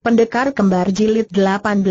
Pendekar Kembar Jilid 18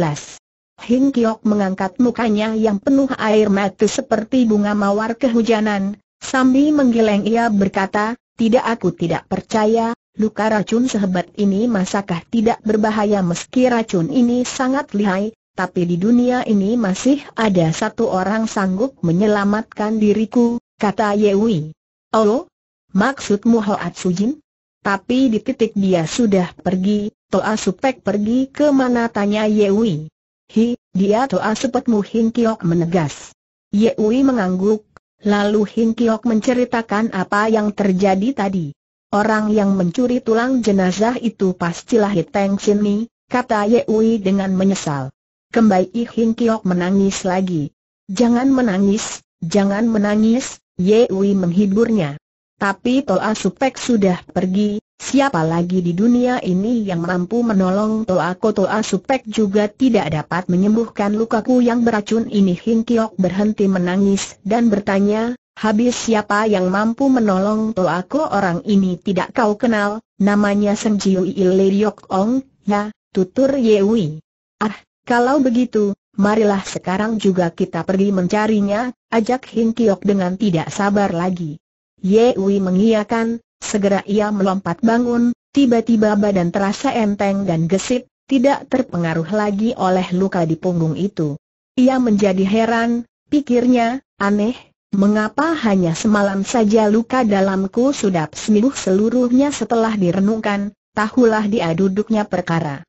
Hing Kiok mengangkat mukanya yang penuh air mata seperti bunga mawar kehujanan, sambil menggeleng ia berkata, tidak aku tidak percaya, luka racun sehebat ini masakah tidak berbahaya meski racun ini sangat lihai, tapi di dunia ini masih ada satu orang sanggup menyelamatkan diriku, kata Yewi. Oh, Maksudmu Hoat Sujin? Tapi di titik dia sudah pergi, Toa Supek pergi ke mana tanya Yewi. Hi, dia Toa Mu Hin Kiok menegas. Yewi mengangguk, lalu Hin Kiok menceritakan apa yang terjadi tadi. Orang yang mencuri tulang jenazah itu pastilah Sin Mi, kata Yewi dengan menyesal. Kembali Hin Kiok menangis lagi. Jangan menangis, jangan menangis, Yewi menghiburnya. Tapi Toa Supek sudah pergi, Siapa lagi di dunia ini yang mampu menolong Toako Toa Supek juga tidak dapat menyembuhkan lukaku yang beracun ini Hing Kiok berhenti menangis dan bertanya, habis siapa yang mampu menolong Ko orang ini tidak kau kenal, namanya Seng Jiu Ile Yok Ong, ya, tutur Yewi. Ah, kalau begitu, marilah sekarang juga kita pergi mencarinya, ajak Hing Kiok dengan tidak sabar lagi. Yewi mengiyakan, Segera ia melompat bangun, tiba-tiba badan terasa enteng dan gesit, tidak terpengaruh lagi oleh luka di punggung itu. Ia menjadi heran, pikirnya, aneh, mengapa hanya semalam saja luka dalamku sudah sembuh seluruhnya setelah direnungkan, tahulah dia duduknya perkara.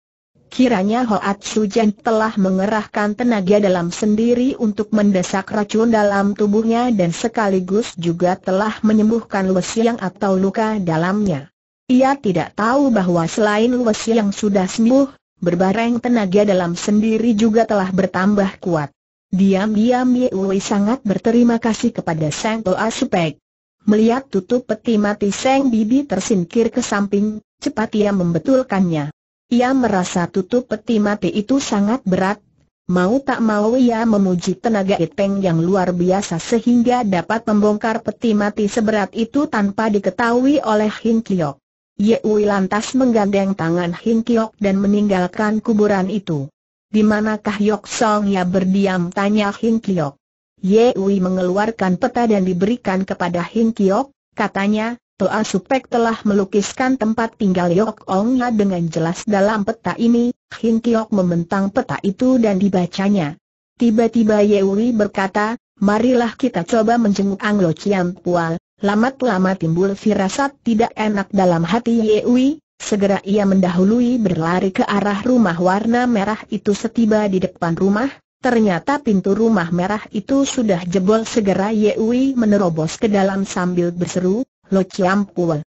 Kiranya Hoat Sujen telah mengerahkan tenaga dalam sendiri untuk mendesak racun dalam tubuhnya dan sekaligus juga telah menyembuhkan yang atau luka dalamnya. Ia tidak tahu bahwa selain yang sudah sembuh, berbareng tenaga dalam sendiri juga telah bertambah kuat. Diam-diam Yewi sangat berterima kasih kepada Sang Toa Supek. Melihat tutup peti mati Sang Bibi tersingkir ke samping, cepat ia membetulkannya. Ia merasa tutup peti mati itu sangat berat, mau tak mau ia memuji tenaga Iteng yang luar biasa sehingga dapat membongkar peti mati seberat itu tanpa diketahui oleh Hin Kiok. Yeui lantas menggandeng tangan Hin Kiok dan meninggalkan kuburan itu. Di manakah Yok Song ya berdiam tanya Hin Kiok. Yeui mengeluarkan peta dan diberikan kepada Hin Kiok, katanya, Toa Supek telah melukiskan tempat tinggal Yok Ongnya dengan jelas dalam peta ini, Hin Kiok membentang peta itu dan dibacanya. Tiba-tiba Uri berkata, marilah kita coba menjenguk Anglo Chiam Pual, lama lama timbul firasat tidak enak dalam hati Uri. segera ia mendahului berlari ke arah rumah warna merah itu setiba di depan rumah, Ternyata pintu rumah merah itu sudah jebol segera Yewi menerobos ke dalam sambil berseru, Lo Chiampua.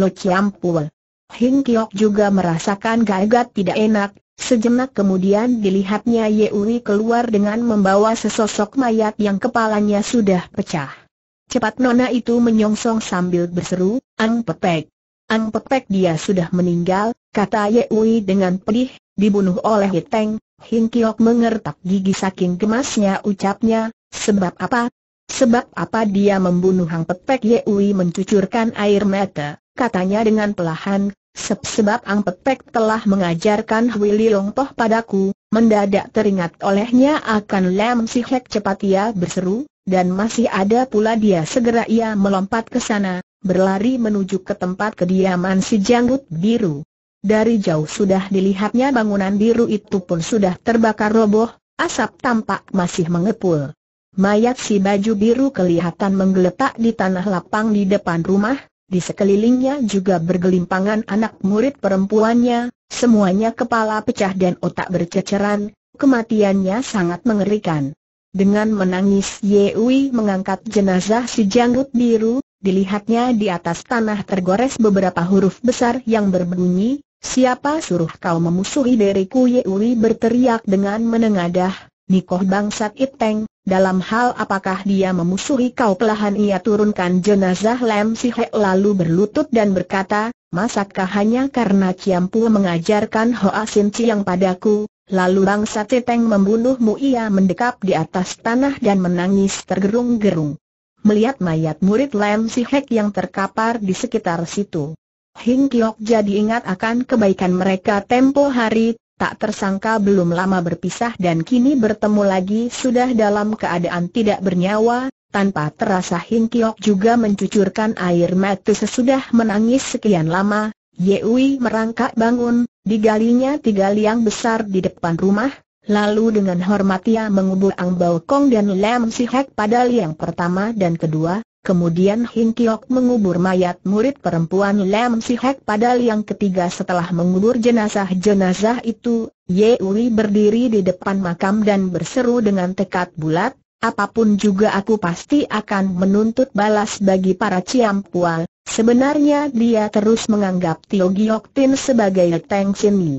Lo Chiampua. Hing Kiok juga merasakan gagat tidak enak, sejenak kemudian dilihatnya Ye Uri keluar dengan membawa sesosok mayat yang kepalanya sudah pecah. Cepat nona itu menyongsong sambil berseru, Ang Pepek. Ang Pepek dia sudah meninggal, kata Ye Uri dengan pedih, dibunuh oleh Hiteng. Hing Kiok mengertak gigi saking gemasnya ucapnya, sebab apa, Sebab apa dia membunuh Hang Pepek Ui mencucurkan air mata, katanya dengan pelahan, sebab Hang Pepek telah mengajarkan Hui Toh padaku, mendadak teringat olehnya akan Lam Si Hek cepat ia berseru, dan masih ada pula dia segera ia melompat ke sana, berlari menuju ke tempat kediaman si janggut biru. Dari jauh sudah dilihatnya bangunan biru itu pun sudah terbakar roboh, asap tampak masih mengepul. Mayat si baju biru kelihatan menggeletak di tanah lapang di depan rumah, di sekelilingnya juga bergelimpangan anak murid perempuannya, semuanya kepala pecah dan otak berceceran, kematiannya sangat mengerikan. Dengan menangis Yewi mengangkat jenazah si janggut biru, dilihatnya di atas tanah tergores beberapa huruf besar yang berbunyi, Siapa suruh kau memusuhi diriku Yewi berteriak dengan menengadah, Nikoh bangsat Iteng, dalam hal apakah dia memusuhi kau pelahan ia turunkan jenazah Lem Hek lalu berlutut dan berkata, Masakkah hanya karena Ciampu mengajarkan Hoa Sin Ciang padaku, lalu bangsa Teteng membunuhmu ia mendekap di atas tanah dan menangis tergerung-gerung. Melihat mayat murid Lem Sihek yang terkapar di sekitar situ. Hing Kiok jadi ingat akan kebaikan mereka tempo hari, Tak tersangka belum lama berpisah dan kini bertemu lagi sudah dalam keadaan tidak bernyawa, tanpa terasa Hing Kiok juga mencucurkan air mata sesudah menangis sekian lama, Yewi merangkak bangun, digalinya tiga liang besar di depan rumah, lalu dengan hormat ia mengubur Ang Bao Kong dan Lam Si Hek pada liang pertama dan kedua, Kemudian Hing Kiok mengubur mayat murid perempuan Lam Hek pada yang ketiga setelah mengubur jenazah-jenazah itu, Ye Uli berdiri di depan makam dan berseru dengan tekad bulat, apapun juga aku pasti akan menuntut balas bagi para Ciampual. Sebenarnya dia terus menganggap Tio Giok Tin sebagai Teng Sin Yi.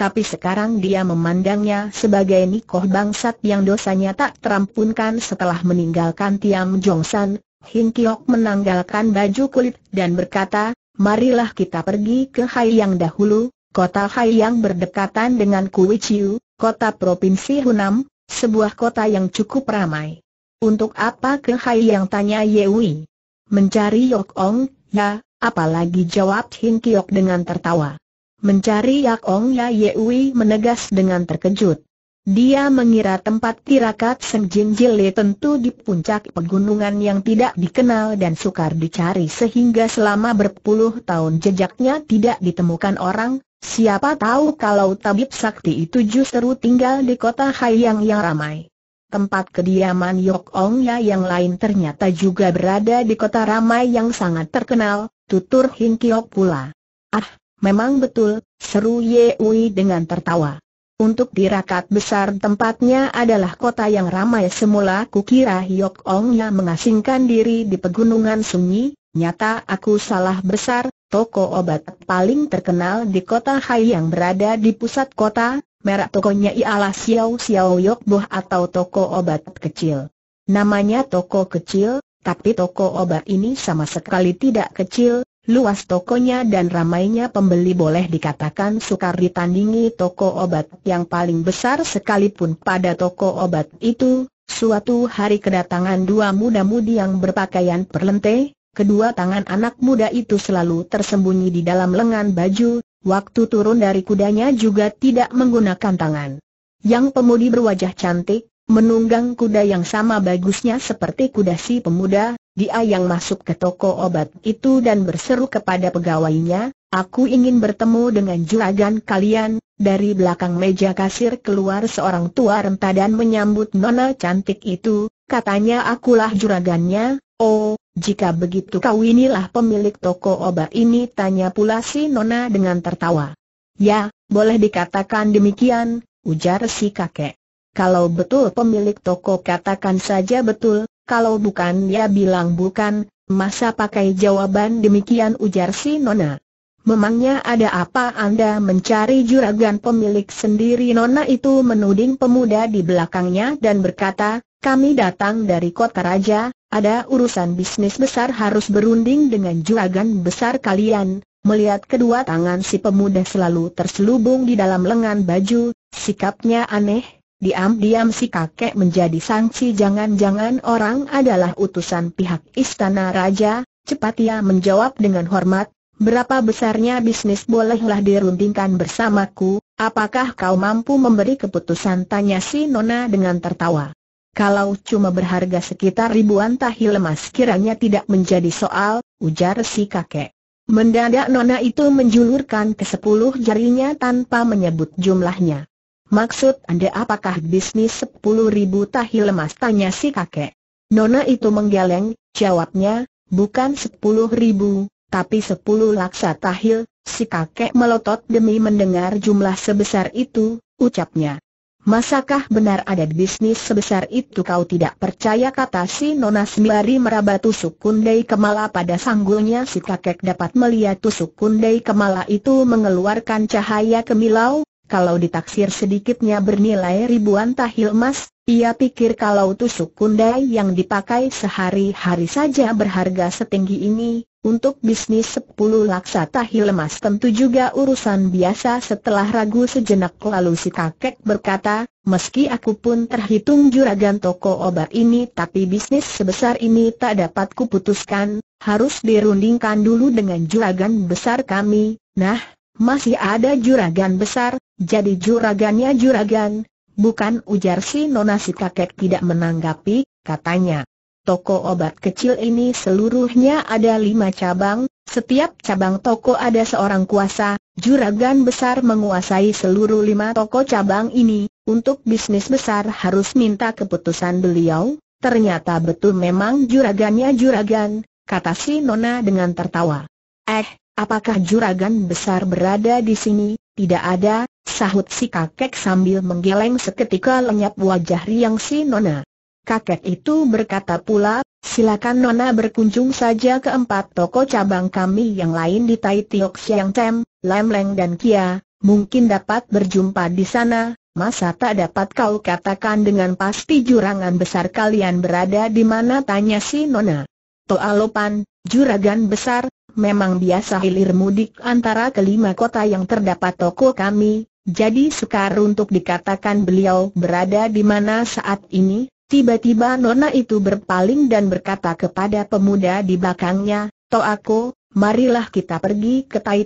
Tapi sekarang dia memandangnya sebagai nikoh bangsat yang dosanya tak terampunkan setelah meninggalkan Tiam San, Hin Kiok menanggalkan baju kulit dan berkata, marilah kita pergi ke Hai yang dahulu, kota Hai yang berdekatan dengan Chiu, kota Provinsi Hunam, sebuah kota yang cukup ramai. Untuk apa ke Hai yang tanya Yewi? Mencari Yok Ong, ya, apalagi jawab Hin Kiok dengan tertawa. Mencari Yak Ong Ya Yewi menegas dengan terkejut. Dia mengira tempat tirakat Sengjinjile tentu di puncak pegunungan yang tidak dikenal dan sukar dicari sehingga selama berpuluh tahun jejaknya tidak ditemukan orang, siapa tahu kalau tabib sakti itu justru tinggal di kota Haiyang yang ramai. Tempat kediaman Yok Ya yang lain ternyata juga berada di kota ramai yang sangat terkenal, tutur Hin Kiok pula. Ah, memang betul, seru Ye Ui dengan tertawa. Untuk dirakat besar tempatnya adalah kota yang ramai semula kukira Hyok Ongnya mengasingkan diri di pegunungan sunyi, nyata aku salah besar, toko obat paling terkenal di kota Hai yang berada di pusat kota, merek tokonya ialah Xiao Xiao yok Boh atau toko obat kecil. Namanya toko kecil, tapi toko obat ini sama sekali tidak kecil, Luas tokonya dan ramainya pembeli boleh dikatakan sukar ditandingi toko obat yang paling besar sekalipun pada toko obat itu. Suatu hari kedatangan dua muda-mudi yang berpakaian perlente, kedua tangan anak muda itu selalu tersembunyi di dalam lengan baju, waktu turun dari kudanya juga tidak menggunakan tangan. Yang pemudi berwajah cantik, menunggang kuda yang sama bagusnya seperti kuda si pemuda, dia yang masuk ke toko obat itu dan berseru kepada pegawainya, aku ingin bertemu dengan juragan kalian. Dari belakang meja kasir keluar seorang tua renta dan menyambut nona cantik itu, katanya akulah juragannya, oh, jika begitu kau inilah pemilik toko obat ini tanya pula si nona dengan tertawa. Ya, boleh dikatakan demikian, ujar si kakek. Kalau betul pemilik toko katakan saja betul, kalau bukan ya bilang bukan, masa pakai jawaban demikian ujar si Nona. Memangnya ada apa Anda mencari juragan pemilik sendiri Nona itu menuding pemuda di belakangnya dan berkata, kami datang dari kota raja, ada urusan bisnis besar harus berunding dengan juragan besar kalian. Melihat kedua tangan si pemuda selalu terselubung di dalam lengan baju, sikapnya aneh, Diam-diam si kakek menjadi sangsi jangan-jangan orang adalah utusan pihak istana raja, cepat ia menjawab dengan hormat, berapa besarnya bisnis bolehlah dirundingkan bersamaku, apakah kau mampu memberi keputusan tanya si Nona dengan tertawa. Kalau cuma berharga sekitar ribuan tahil lemas kiranya tidak menjadi soal, ujar si kakek. Mendadak Nona itu menjulurkan ke sepuluh jarinya tanpa menyebut jumlahnya. Maksud Anda apakah bisnis sepuluh ribu tahi lemas tanya si kakek. Nona itu menggeleng, jawabnya, bukan sepuluh ribu, tapi sepuluh laksa tahil, si kakek melotot demi mendengar jumlah sebesar itu, ucapnya. Masakah benar ada bisnis sebesar itu kau tidak percaya kata si Nona sembari meraba tusuk kundai kemala pada sanggulnya si kakek dapat melihat tusuk kundai kemala itu mengeluarkan cahaya kemilau, kalau ditaksir sedikitnya bernilai ribuan tahil emas, ia pikir kalau tusuk kundai yang dipakai sehari-hari saja berharga setinggi ini, untuk bisnis 10 laksa tahil emas tentu juga urusan biasa setelah ragu sejenak lalu si kakek berkata, meski aku pun terhitung juragan toko obat ini tapi bisnis sebesar ini tak dapat kuputuskan, harus dirundingkan dulu dengan juragan besar kami, nah masih ada juragan besar, jadi juragannya juragan, bukan ujar si Nona si kakek tidak menanggapi, katanya. Toko obat kecil ini seluruhnya ada lima cabang, setiap cabang toko ada seorang kuasa, juragan besar menguasai seluruh lima toko cabang ini, untuk bisnis besar harus minta keputusan beliau, ternyata betul memang juragannya juragan, kata si Nona dengan tertawa. Eh, Apakah juragan besar berada di sini? Tidak ada, sahut si kakek sambil menggeleng seketika lenyap wajah riang si nona. Kakek itu berkata pula, silakan nona berkunjung saja ke empat toko cabang kami yang lain di Tai Tiok Siang Tem, Leng dan Kia, mungkin dapat berjumpa di sana, masa tak dapat kau katakan dengan pasti jurangan besar kalian berada di mana tanya si nona. Toalopan, juragan besar, Memang biasa hilir mudik antara kelima kota yang terdapat toko kami, jadi sukar untuk dikatakan beliau berada di mana saat ini. Tiba-tiba Nona itu berpaling dan berkata kepada pemuda di belakangnya, aku, marilah kita pergi ke Tai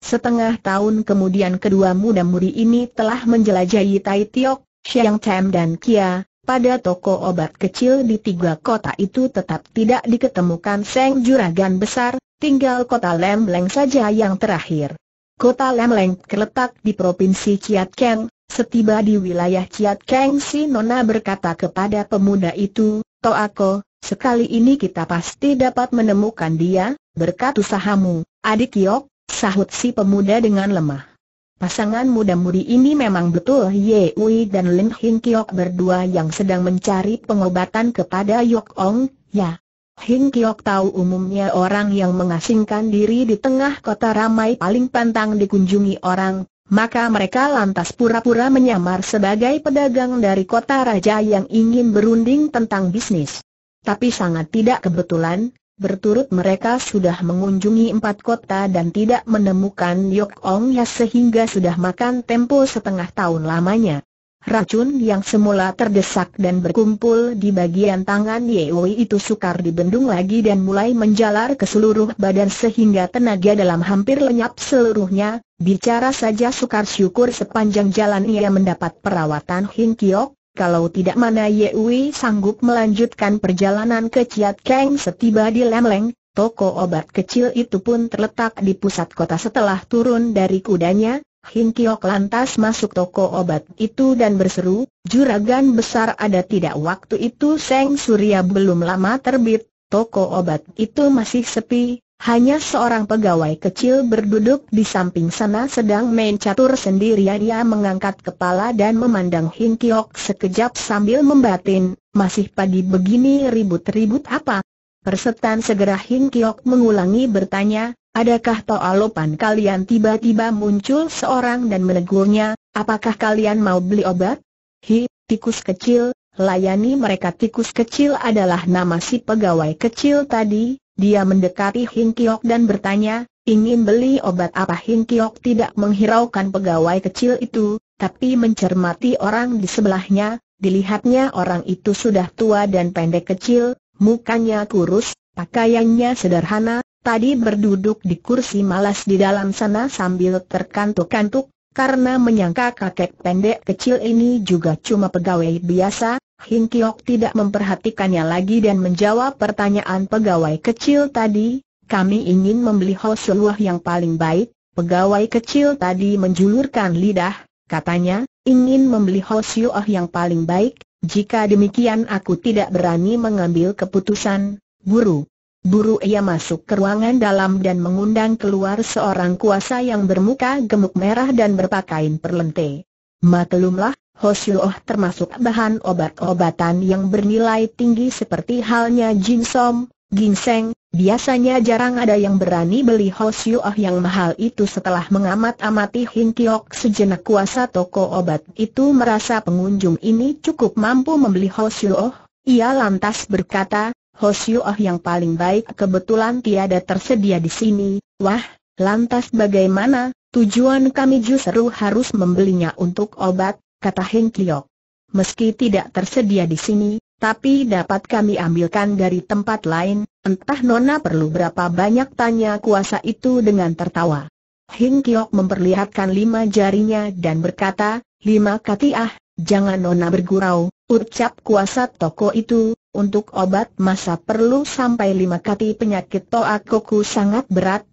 Setengah tahun kemudian kedua muda muri ini telah menjelajahi Tai Tiok, Xiang dan Kia, pada toko obat kecil di tiga kota itu tetap tidak diketemukan Seng Juragan Besar, Tinggal kota Lemleng saja yang terakhir. Kota Lemleng terletak di Provinsi Chiat Keng, setiba di wilayah Chiat Keng si Nona berkata kepada pemuda itu, "Toh aku, sekali ini kita pasti dapat menemukan dia, berkat usahamu, adik Yok, sahut si pemuda dengan lemah. Pasangan muda-mudi ini memang betul Ye Ui dan Lin Hing Kiok berdua yang sedang mencari pengobatan kepada Yok Ong, ya. Hing Kiok tahu umumnya orang yang mengasingkan diri di tengah kota ramai paling pantang dikunjungi orang, maka mereka lantas pura-pura menyamar sebagai pedagang dari kota raja yang ingin berunding tentang bisnis. Tapi sangat tidak kebetulan, berturut mereka sudah mengunjungi empat kota dan tidak menemukan Yok Ong Ya sehingga sudah makan tempo setengah tahun lamanya. Racun yang semula terdesak dan berkumpul di bagian tangan Yeoi itu sukar dibendung lagi dan mulai menjalar ke seluruh badan sehingga tenaga dalam hampir lenyap seluruhnya, bicara saja sukar syukur sepanjang jalan ia mendapat perawatan Hin Kiok, kalau tidak mana Yewi sanggup melanjutkan perjalanan ke Ciat Keng setiba di Lemleng, toko obat kecil itu pun terletak di pusat kota setelah turun dari kudanya, Hin Kiok lantas masuk toko obat itu dan berseru, Juragan besar ada tidak waktu itu Seng Surya belum lama terbit, toko obat itu masih sepi, hanya seorang pegawai kecil berduduk di samping sana sedang main catur sendirian ia mengangkat kepala dan memandang Hin Kiok sekejap sambil membatin, masih pagi begini ribut-ribut apa? Persetan segera Hing Kiok mengulangi bertanya, adakah Toalopan kalian tiba-tiba muncul seorang dan menegurnya, apakah kalian mau beli obat? Hi, tikus kecil, layani mereka tikus kecil adalah nama si pegawai kecil tadi, dia mendekati Hing Kiok dan bertanya, ingin beli obat apa Hing Kiok tidak menghiraukan pegawai kecil itu, tapi mencermati orang di sebelahnya, dilihatnya orang itu sudah tua dan pendek kecil, Mukanya kurus, pakaiannya sederhana, tadi berduduk di kursi malas di dalam sana sambil terkantuk-kantuk, karena menyangka kakek pendek kecil ini juga cuma pegawai biasa, Hing Kiok tidak memperhatikannya lagi dan menjawab pertanyaan pegawai kecil tadi, kami ingin membeli hoseluah yang paling baik, pegawai kecil tadi menjulurkan lidah, katanya, ingin membeli hoseluah yang paling baik, jika demikian aku tidak berani mengambil keputusan, buru. Buru ia masuk ke ruangan dalam dan mengundang keluar seorang kuasa yang bermuka gemuk merah dan berpakaian perlente. Maklumlah, Hosyuoh termasuk bahan obat-obatan yang bernilai tinggi seperti halnya jinsom, Ginseng, biasanya jarang ada yang berani beli Hosyuah yang mahal itu setelah mengamat-amati Hing Kiok sejenak kuasa toko obat itu merasa pengunjung ini cukup mampu membeli Oh, ia lantas berkata, Hosyuah yang paling baik kebetulan tiada tersedia di sini, wah, lantas bagaimana, tujuan kami justru harus membelinya untuk obat, kata Hing Kiok. Meski tidak tersedia di sini, tapi dapat kami ambilkan dari tempat lain, entah Nona perlu berapa banyak tanya kuasa itu dengan tertawa. Hing Kiok memperlihatkan lima jarinya dan berkata, lima kati ah, jangan Nona bergurau, ucap kuasa toko itu, untuk obat masa perlu sampai lima kati penyakit toa koku sangat berat.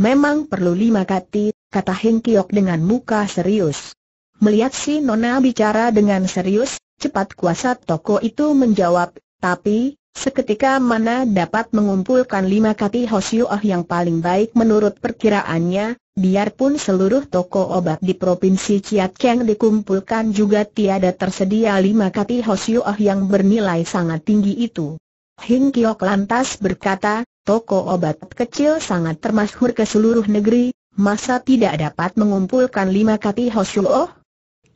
Memang perlu lima kati, kata Hing Kiok dengan muka serius. Melihat si Nona bicara dengan serius, Cepat kuasa toko itu menjawab, tapi, seketika mana dapat mengumpulkan lima kati ah yang paling baik menurut perkiraannya, biarpun seluruh toko obat di Provinsi Chiat Keng dikumpulkan juga tiada tersedia lima kati ah yang bernilai sangat tinggi itu. Hing Kiok lantas berkata, toko obat kecil sangat termasyhur ke seluruh negeri, masa tidak dapat mengumpulkan lima kati ah?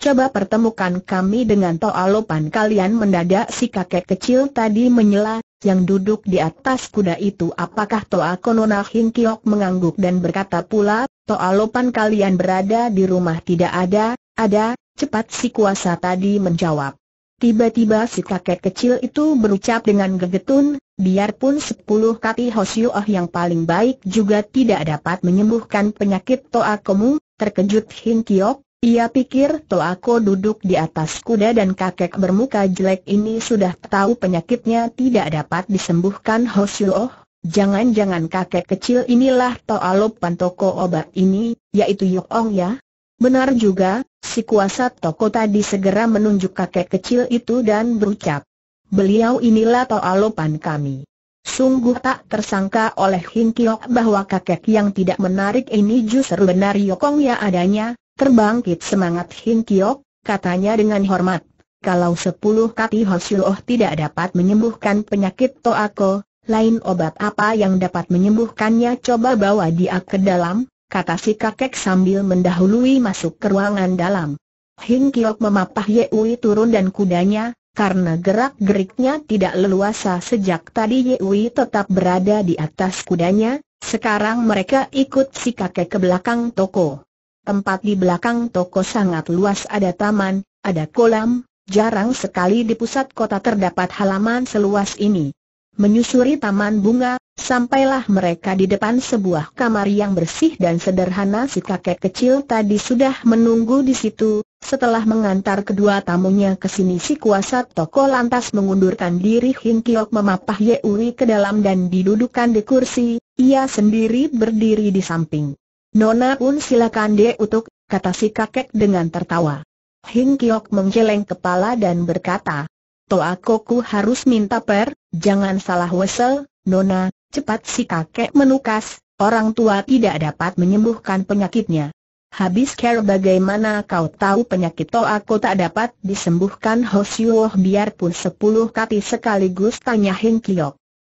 coba pertemukan kami dengan toalopan kalian mendadak si kakek kecil tadi menyela, yang duduk di atas kuda itu apakah Toa Konona Hingkiok mengangguk dan berkata pula, Toalopan kalian berada di rumah tidak ada, ada, cepat si kuasa tadi menjawab. Tiba-tiba si kakek kecil itu berucap dengan gegetun, biarpun sepuluh kati Hosioah yang paling baik juga tidak dapat menyembuhkan penyakit Toa Komu, terkejut Hingkiok, ia pikir Toako duduk di atas kuda dan kakek bermuka jelek ini sudah tahu penyakitnya tidak dapat disembuhkan Hoshio. Jangan-jangan kakek kecil inilah Toalopan toko obat ini, yaitu Yokong ya? Benar juga, si kuasa toko tadi segera menunjuk kakek kecil itu dan berucap. Beliau inilah Toalopan kami. Sungguh tak tersangka oleh Hin bahwa kakek yang tidak menarik ini justru benar Yokong ya adanya, Terbangkit semangat Hin Kiok, katanya dengan hormat. Kalau sepuluh kati Oh tidak dapat menyembuhkan penyakit Toako, lain obat apa yang dapat menyembuhkannya coba bawa dia ke dalam, kata si kakek sambil mendahului masuk ke ruangan dalam. Hin Kiok memapah Ui turun dan kudanya, karena gerak-geriknya tidak leluasa sejak tadi Ui tetap berada di atas kudanya, sekarang mereka ikut si kakek ke belakang toko. Tempat di belakang toko sangat luas ada taman, ada kolam, jarang sekali di pusat kota terdapat halaman seluas ini. Menyusuri taman bunga, sampailah mereka di depan sebuah kamar yang bersih dan sederhana si kakek kecil tadi sudah menunggu di situ, setelah mengantar kedua tamunya ke sini si kuasa toko lantas mengundurkan diri Hing Kiok memapah Yeuri ke dalam dan didudukan di kursi, ia sendiri berdiri di samping. Nona pun silakan dia untuk, kata si kakek dengan tertawa. Hing Kiok menggeleng kepala dan berkata, Toa Koku harus minta per, jangan salah wesel, Nona, cepat si kakek menukas, orang tua tidak dapat menyembuhkan penyakitnya. Habis care bagaimana kau tahu penyakit Toa aku tak dapat disembuhkan Hoshiwoh biarpun sepuluh kali sekaligus tanya Hing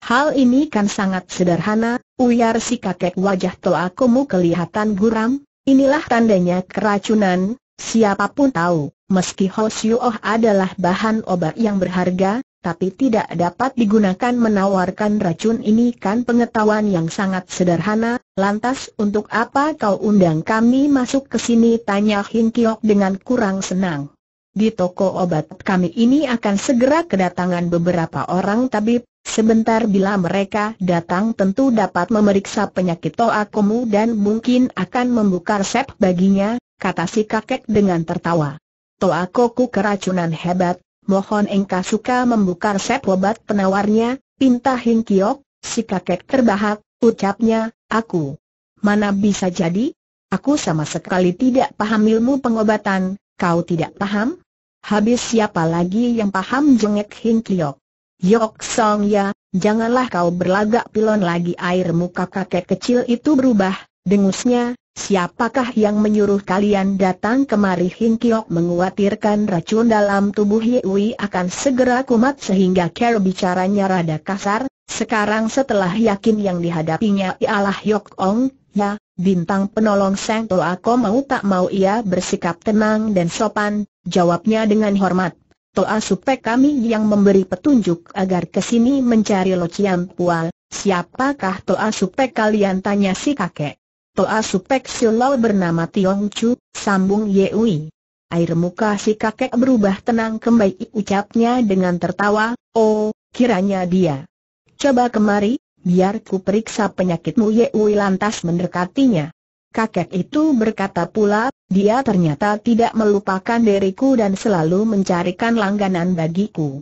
Hal ini kan sangat sederhana, ujar si kakek wajah Toakomu kelihatan guram, inilah tandanya keracunan, siapapun tahu, meski Oh adalah bahan obat yang berharga, tapi tidak dapat digunakan menawarkan racun ini kan pengetahuan yang sangat sederhana, lantas untuk apa kau undang kami masuk ke sini tanya Hin Kiok dengan kurang senang. Di toko obat kami ini akan segera kedatangan beberapa orang tabib, Sebentar bila mereka datang tentu dapat memeriksa penyakit toa Toakomu dan mungkin akan membuka resep baginya, kata si kakek dengan tertawa. Toa Koku keracunan hebat, mohon engkau suka membuka resep obat penawarnya, pinta Kiok, si kakek terbahak, ucapnya, aku. Mana bisa jadi? Aku sama sekali tidak paham ilmu pengobatan, kau tidak paham? Habis siapa lagi yang paham jengek Kiok? Yok Song Ya, janganlah kau berlagak pilon lagi air muka kakek kecil itu berubah, dengusnya, siapakah yang menyuruh kalian datang kemari Hing Kiok menguatirkan racun dalam tubuh Yewi akan segera kumat sehingga Ker bicaranya rada kasar, sekarang setelah yakin yang dihadapinya ialah Yok Ong, ya, bintang penolong Seng Toa mau tak mau ia bersikap tenang dan sopan, jawabnya dengan hormat. Toa Supe kami yang memberi petunjuk agar kesini mencari Lo Locian Pual, siapakah Toa Supe kalian tanya si kakek. Toa Supek Silau bernama Tiong Chu, sambung Yeui. Air muka si kakek berubah tenang kembali ucapnya dengan tertawa, oh, kiranya dia. Coba kemari, biar ku periksa penyakitmu Yeui lantas mendekatinya. Kakek itu berkata pula, dia ternyata tidak melupakan diriku dan selalu mencarikan langganan bagiku.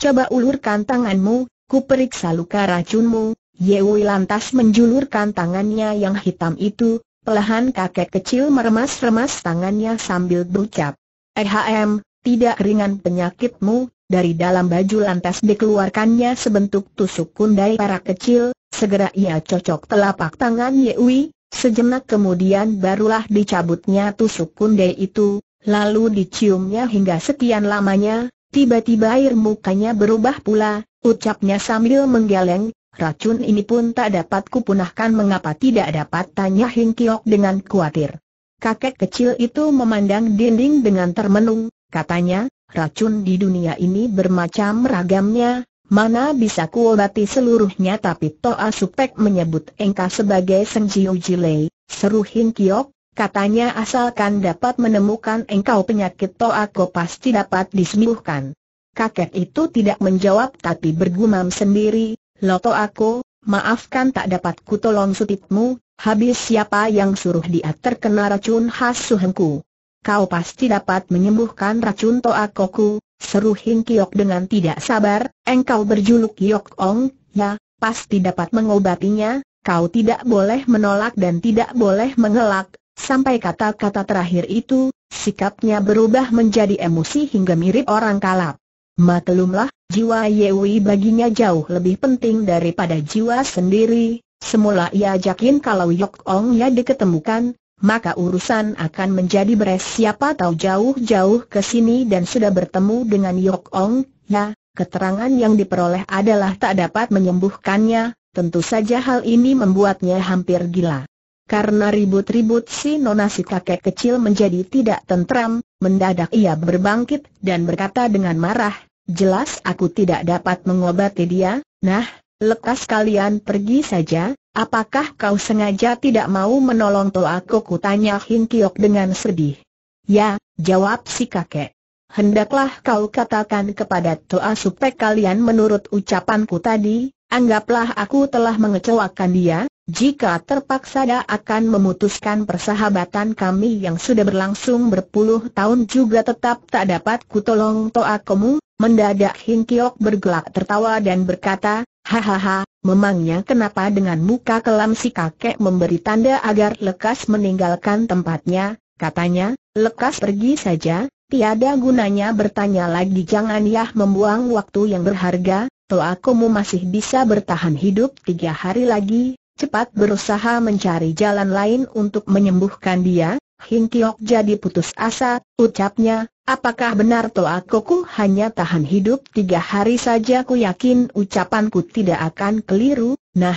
Coba ulurkan tanganmu, ku periksa luka racunmu, Yewi lantas menjulurkan tangannya yang hitam itu, pelahan kakek kecil meremas-remas tangannya sambil berucap. Ehm, tidak ringan penyakitmu, dari dalam baju lantas dikeluarkannya sebentuk tusuk kundai para kecil, segera ia cocok telapak tangan Yewi, Sejenak kemudian barulah dicabutnya tusuk kunde itu, lalu diciumnya hingga sekian lamanya, tiba-tiba air mukanya berubah pula, ucapnya sambil menggeleng, Racun ini pun tak dapat kupunahkan mengapa tidak dapat tanya Hing Kiok dengan khawatir. Kakek kecil itu memandang dinding dengan termenung, katanya, racun di dunia ini bermacam ragamnya, Mana bisa kuobati seluruhnya tapi Toa Supek menyebut engkau sebagai Seng Jiu Jilei, seru Hin Kiok, katanya asalkan dapat menemukan engkau penyakit Toa Ko pasti dapat disembuhkan. Kakek itu tidak menjawab tapi bergumam sendiri, Lo Toa aku, maafkan tak dapat ku tolong sutitmu, habis siapa yang suruh dia terkena racun khas suhengku. Kau pasti dapat menyembuhkan racun Toa ku, seru Hing Kiok dengan tidak sabar, engkau berjuluk Kiok Ong, ya, pasti dapat mengobatinya, kau tidak boleh menolak dan tidak boleh mengelak, Sampai kata-kata terakhir itu, sikapnya berubah menjadi emosi hingga mirip orang kalap. Maklumlah, jiwa Yewi baginya jauh lebih penting daripada jiwa sendiri. Semula ia yakin kalau Yok Ong ya diketemukan, maka urusan akan menjadi beres siapa tahu jauh-jauh ke sini dan sudah bertemu dengan Yok Ong, ya, keterangan yang diperoleh adalah tak dapat menyembuhkannya, tentu saja hal ini membuatnya hampir gila. Karena ribut-ribut si nona si kakek kecil menjadi tidak tentram, mendadak ia berbangkit dan berkata dengan marah, jelas aku tidak dapat mengobati dia, nah, lekas kalian pergi saja, Apakah kau sengaja tidak mau menolong Toa? Ku Kutanya Hin Kiok dengan sedih. Ya, jawab si kakek. Hendaklah kau katakan kepada Toa supaya kalian menurut ucapanku tadi, anggaplah aku telah mengecewakan dia, jika terpaksa dia akan memutuskan persahabatan kami yang sudah berlangsung berpuluh tahun juga tetap tak dapat kutolong Toa. kamu, mendadak Hin Kiok bergelak tertawa dan berkata, Hahaha, Memangnya kenapa dengan muka kelam si kakek memberi tanda agar lekas meninggalkan tempatnya, katanya, lekas pergi saja, tiada gunanya bertanya lagi jangan yah membuang waktu yang berharga, toh aku masih bisa bertahan hidup tiga hari lagi, cepat berusaha mencari jalan lain untuk menyembuhkan dia, Hin Kiok jadi putus asa, ucapnya, apakah benar Toa Koku hanya tahan hidup tiga hari saja ku yakin ucapanku tidak akan keliru, nah.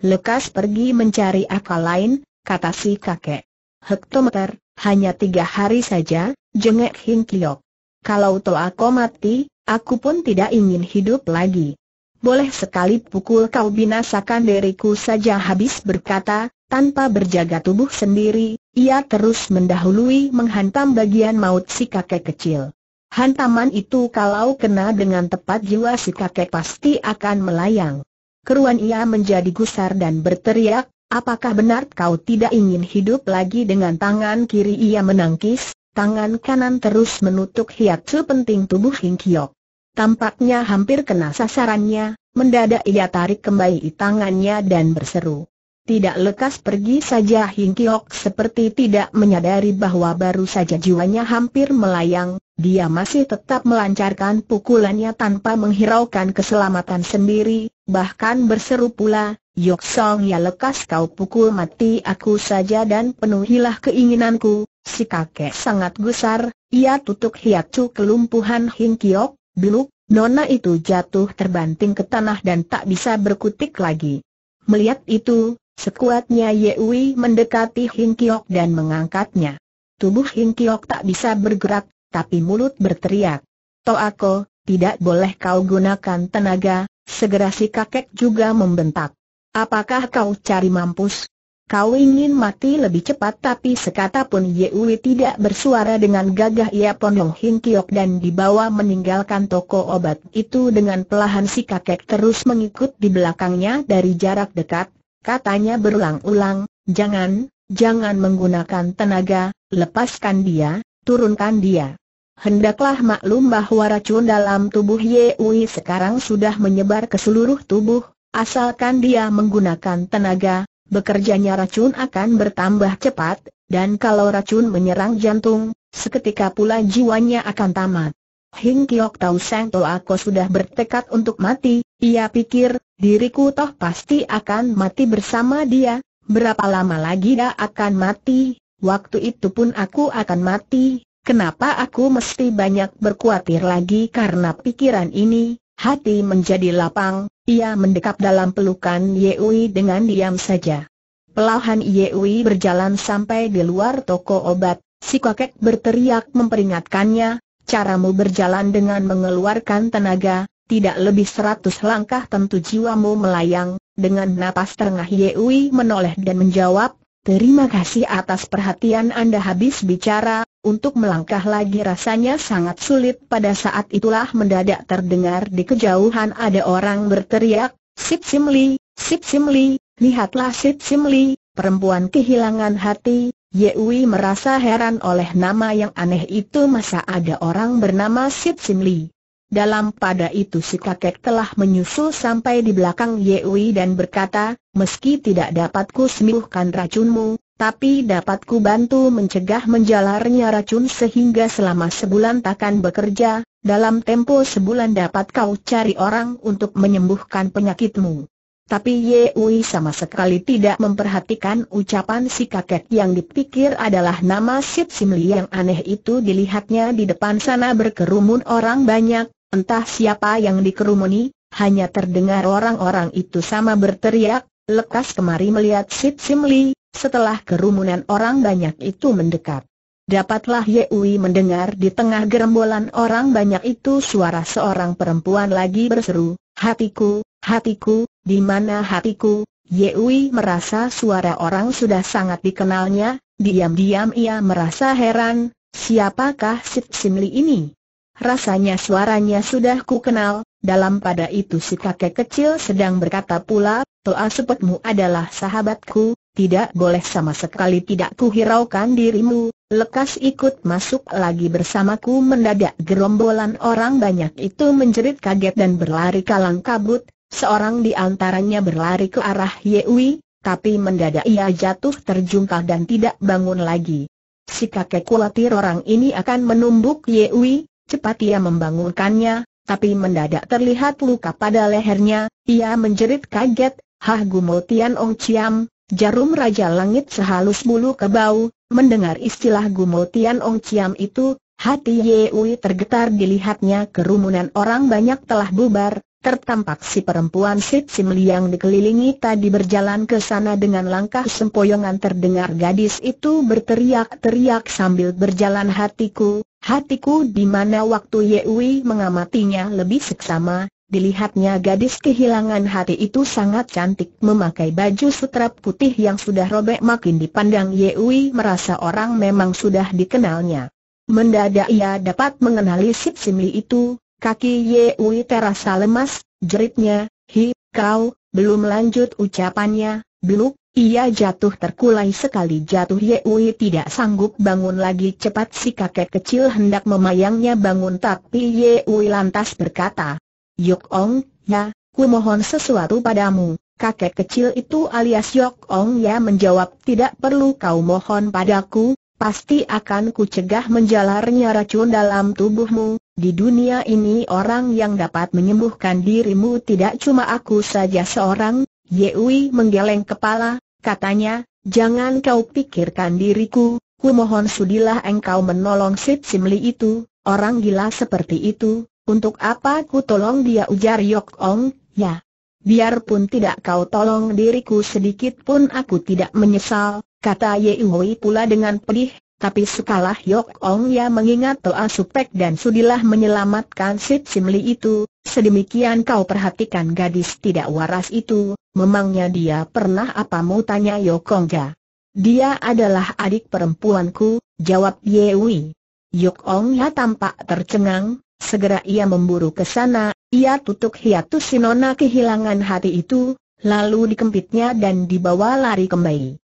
Lekas pergi mencari akal lain, kata si kakek. Hektometer, hanya tiga hari saja, jengek Hin Kiok. Kalau Toa Ko mati, aku pun tidak ingin hidup lagi. Boleh sekali pukul kau binasakan diriku saja habis berkata, tanpa berjaga tubuh sendiri, ia terus mendahului menghantam bagian maut si kakek kecil. Hantaman itu kalau kena dengan tepat jiwa si kakek pasti akan melayang. Keruan ia menjadi gusar dan berteriak, apakah benar kau tidak ingin hidup lagi dengan tangan kiri ia menangkis, tangan kanan terus menutup hiat sepenting tubuh Hing Kiok. Tampaknya hampir kena sasarannya, mendadak ia tarik kembali tangannya dan berseru. Tidak lekas pergi saja Hing Kiok seperti tidak menyadari bahwa baru saja jiwanya hampir melayang, dia masih tetap melancarkan pukulannya tanpa menghiraukan keselamatan sendiri, bahkan berseru pula, Yok Song ya lekas kau pukul mati aku saja dan penuhilah keinginanku, si kakek sangat gusar, ia tutup hiacu kelumpuhan Hing Kiok, beluk, nona itu jatuh terbanting ke tanah dan tak bisa berkutik lagi. Melihat itu, Sekuatnya Yewi mendekati Hing Kiok dan mengangkatnya. Tubuh Hing Kiok tak bisa bergerak, tapi mulut berteriak. Toako, tidak boleh kau gunakan tenaga, segera si kakek juga membentak. Apakah kau cari mampus? Kau ingin mati lebih cepat tapi sekatapun pun Yewi tidak bersuara dengan gagah ia ponong Hing Kiok dan dibawa meninggalkan toko obat itu dengan pelahan si kakek terus mengikut di belakangnya dari jarak dekat, Katanya berulang-ulang, jangan, jangan menggunakan tenaga, lepaskan dia, turunkan dia. Hendaklah maklum bahwa racun dalam tubuh Ye Wei sekarang sudah menyebar ke seluruh tubuh, asalkan dia menggunakan tenaga, bekerjanya racun akan bertambah cepat, dan kalau racun menyerang jantung, seketika pula jiwanya akan tamat. Hing Kiok Tau Toh aku sudah bertekad untuk mati, ia pikir, diriku toh pasti akan mati bersama dia, berapa lama lagi dia akan mati, waktu itu pun aku akan mati, kenapa aku mesti banyak berkuatir lagi karena pikiran ini, hati menjadi lapang, ia mendekap dalam pelukan Yewi dengan diam saja. Pelahan Yewi berjalan sampai di luar toko obat, si kakek berteriak memperingatkannya, Caramu berjalan dengan mengeluarkan tenaga, tidak lebih seratus langkah tentu jiwamu melayang, dengan napas terengah Yewi menoleh dan menjawab, Terima kasih atas perhatian Anda habis bicara, untuk melangkah lagi rasanya sangat sulit pada saat itulah mendadak terdengar di kejauhan ada orang berteriak, Sip Simli, Sip Simli, lihatlah Sip Simli, perempuan kehilangan hati, Yewi merasa heran oleh nama yang aneh itu masa ada orang bernama Sit Sim Li. Dalam pada itu si kakek telah menyusul sampai di belakang Yewi dan berkata, meski tidak dapatku sembuhkan racunmu, tapi dapatku bantu mencegah menjalarnya racun sehingga selama sebulan takkan bekerja, dalam tempo sebulan dapat kau cari orang untuk menyembuhkan penyakitmu. Tapi Yewi sama sekali tidak memperhatikan ucapan si kakek yang dipikir adalah nama Sip Simli yang aneh itu dilihatnya di depan sana berkerumun orang banyak, entah siapa yang dikerumuni, hanya terdengar orang-orang itu sama berteriak, lekas kemari melihat Sip Simli, setelah kerumunan orang banyak itu mendekat. Dapatlah Yewi mendengar di tengah gerombolan orang banyak itu suara seorang perempuan lagi berseru, hatiku, hatiku, di mana hatiku? Yewi merasa suara orang sudah sangat dikenalnya, diam-diam ia merasa heran, siapakah Sip Simli ini? Rasanya suaranya sudah ku kenal, dalam pada itu si kakek kecil sedang berkata pula, Toa sepetmu adalah sahabatku, tidak boleh sama sekali tidak kuhiraukan dirimu, lekas ikut masuk lagi bersamaku mendadak gerombolan orang banyak itu menjerit kaget dan berlari kalang kabut, Seorang di antaranya berlari ke arah Yewi, tapi mendadak ia jatuh terjungkal dan tidak bangun lagi. Si kakek kulatir orang ini akan menumbuk Yewi, cepat ia membangunkannya, tapi mendadak terlihat luka pada lehernya, ia menjerit kaget, Hah Gumul Tian Ong Chiam, jarum Raja Langit sehalus bulu kebau, mendengar istilah Gumul Tian Ong Chiam itu, hati Yewi tergetar dilihatnya kerumunan orang banyak telah bubar, Tertampak si perempuan sip Sim yang dikelilingi tadi berjalan ke sana dengan langkah sempoyongan terdengar gadis itu berteriak-teriak sambil berjalan hatiku, hatiku di mana waktu Yewi mengamatinya lebih seksama, dilihatnya gadis kehilangan hati itu sangat cantik memakai baju sutra putih yang sudah robek makin dipandang Yewi merasa orang memang sudah dikenalnya. Mendadak ia dapat mengenali Sip Simli itu, Kaki Yewi terasa lemas, jeritnya, hi, kau, belum lanjut ucapannya, beluk, ia jatuh terkulai sekali jatuh Ye Yewi tidak sanggup bangun lagi cepat si kakek kecil hendak memayangnya bangun tapi Ye Yewi lantas berkata. Yok Ong, ya, ku mohon sesuatu padamu. Kakek kecil itu alias Yok Ong ya menjawab tidak perlu kau mohon padaku, pasti akan ku cegah menjalarnya racun dalam tubuhmu, di dunia ini orang yang dapat menyembuhkan dirimu tidak cuma aku saja seorang, Yewi menggeleng kepala, katanya, jangan kau pikirkan diriku, ku mohon sudilah engkau menolong Sid Simli itu, orang gila seperti itu, untuk apa ku tolong dia ujar Yok Ong, ya. Biarpun tidak kau tolong diriku sedikit pun aku tidak menyesal, kata Yewi pula dengan pedih, tapi setelah Yok Ong Ya mengingat Toa Supek dan sudilah menyelamatkan Sid Simli itu, sedemikian kau perhatikan gadis tidak waras itu, memangnya dia pernah apa mau tanya Yok Ong Ya. Dia adalah adik perempuanku, jawab Yewi. Yok Ong Ya tampak tercengang, segera ia memburu ke sana, ia tutup hiatus Sinona kehilangan hati itu, lalu dikempitnya dan dibawa lari kembali.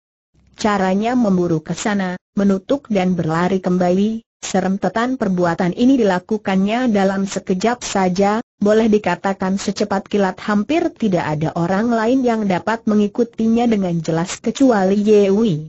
Caranya memburu ke sana, menutup dan berlari kembali, Serem tetan perbuatan ini dilakukannya dalam sekejap saja, boleh dikatakan secepat kilat hampir tidak ada orang lain yang dapat mengikutinya dengan jelas kecuali Yewi.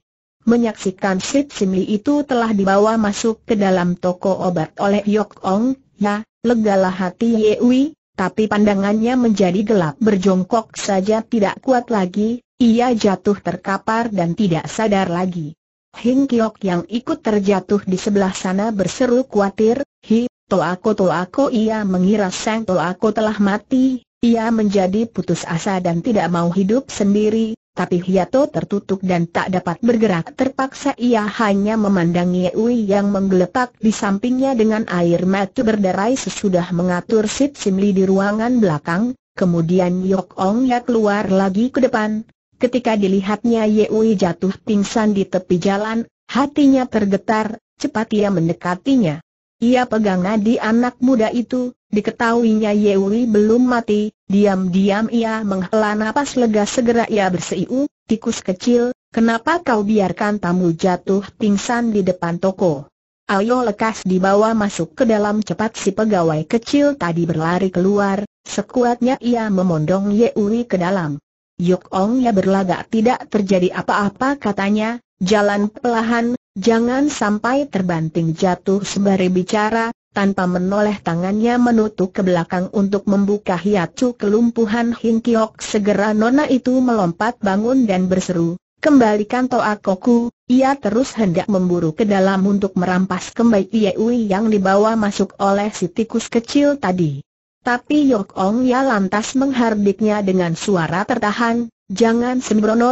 Menyaksikan Sid Simli itu telah dibawa masuk ke dalam toko obat oleh Yok Ong, ya, legalah hati Yewi, tapi pandangannya menjadi gelap berjongkok saja tidak kuat lagi, ia jatuh terkapar dan tidak sadar lagi. Hing Kiok yang ikut terjatuh di sebelah sana berseru khawatir, Hi, aku, toako aku, ia mengira sang aku telah mati, ia menjadi putus asa dan tidak mau hidup sendiri, tapi Hiato tertutup dan tak dapat bergerak terpaksa ia hanya memandangi Ui yang menggeletak di sampingnya dengan air mata berderai sesudah mengatur Sit Simli di ruangan belakang, kemudian Yok Ong ya keluar lagi ke depan. Ketika dilihatnya Yewi jatuh pingsan di tepi jalan, hatinya tergetar, cepat ia mendekatinya. Ia pegang nadi anak muda itu, diketahuinya Yewi belum mati, diam-diam ia menghela napas lega segera ia berseiu. tikus kecil, kenapa kau biarkan tamu jatuh pingsan di depan toko? Ayo lekas dibawa masuk ke dalam cepat si pegawai kecil tadi berlari keluar, sekuatnya ia memondong Yewi ke dalam. Yuk, Ong ya berlagak tidak terjadi apa-apa katanya, Jalan perlahan, jangan sampai terbanting jatuh sembari bicara, tanpa menoleh tangannya menutup ke belakang untuk membuka hiacu kelumpuhan Hing Kiok segera nona itu melompat bangun dan berseru, kembalikan toa koku, ia terus hendak memburu ke dalam untuk merampas kembali Yewi yang dibawa masuk oleh si tikus kecil tadi. Tapi Yok Ong Ya lantas menghardiknya dengan suara tertahan, Jangan sembrono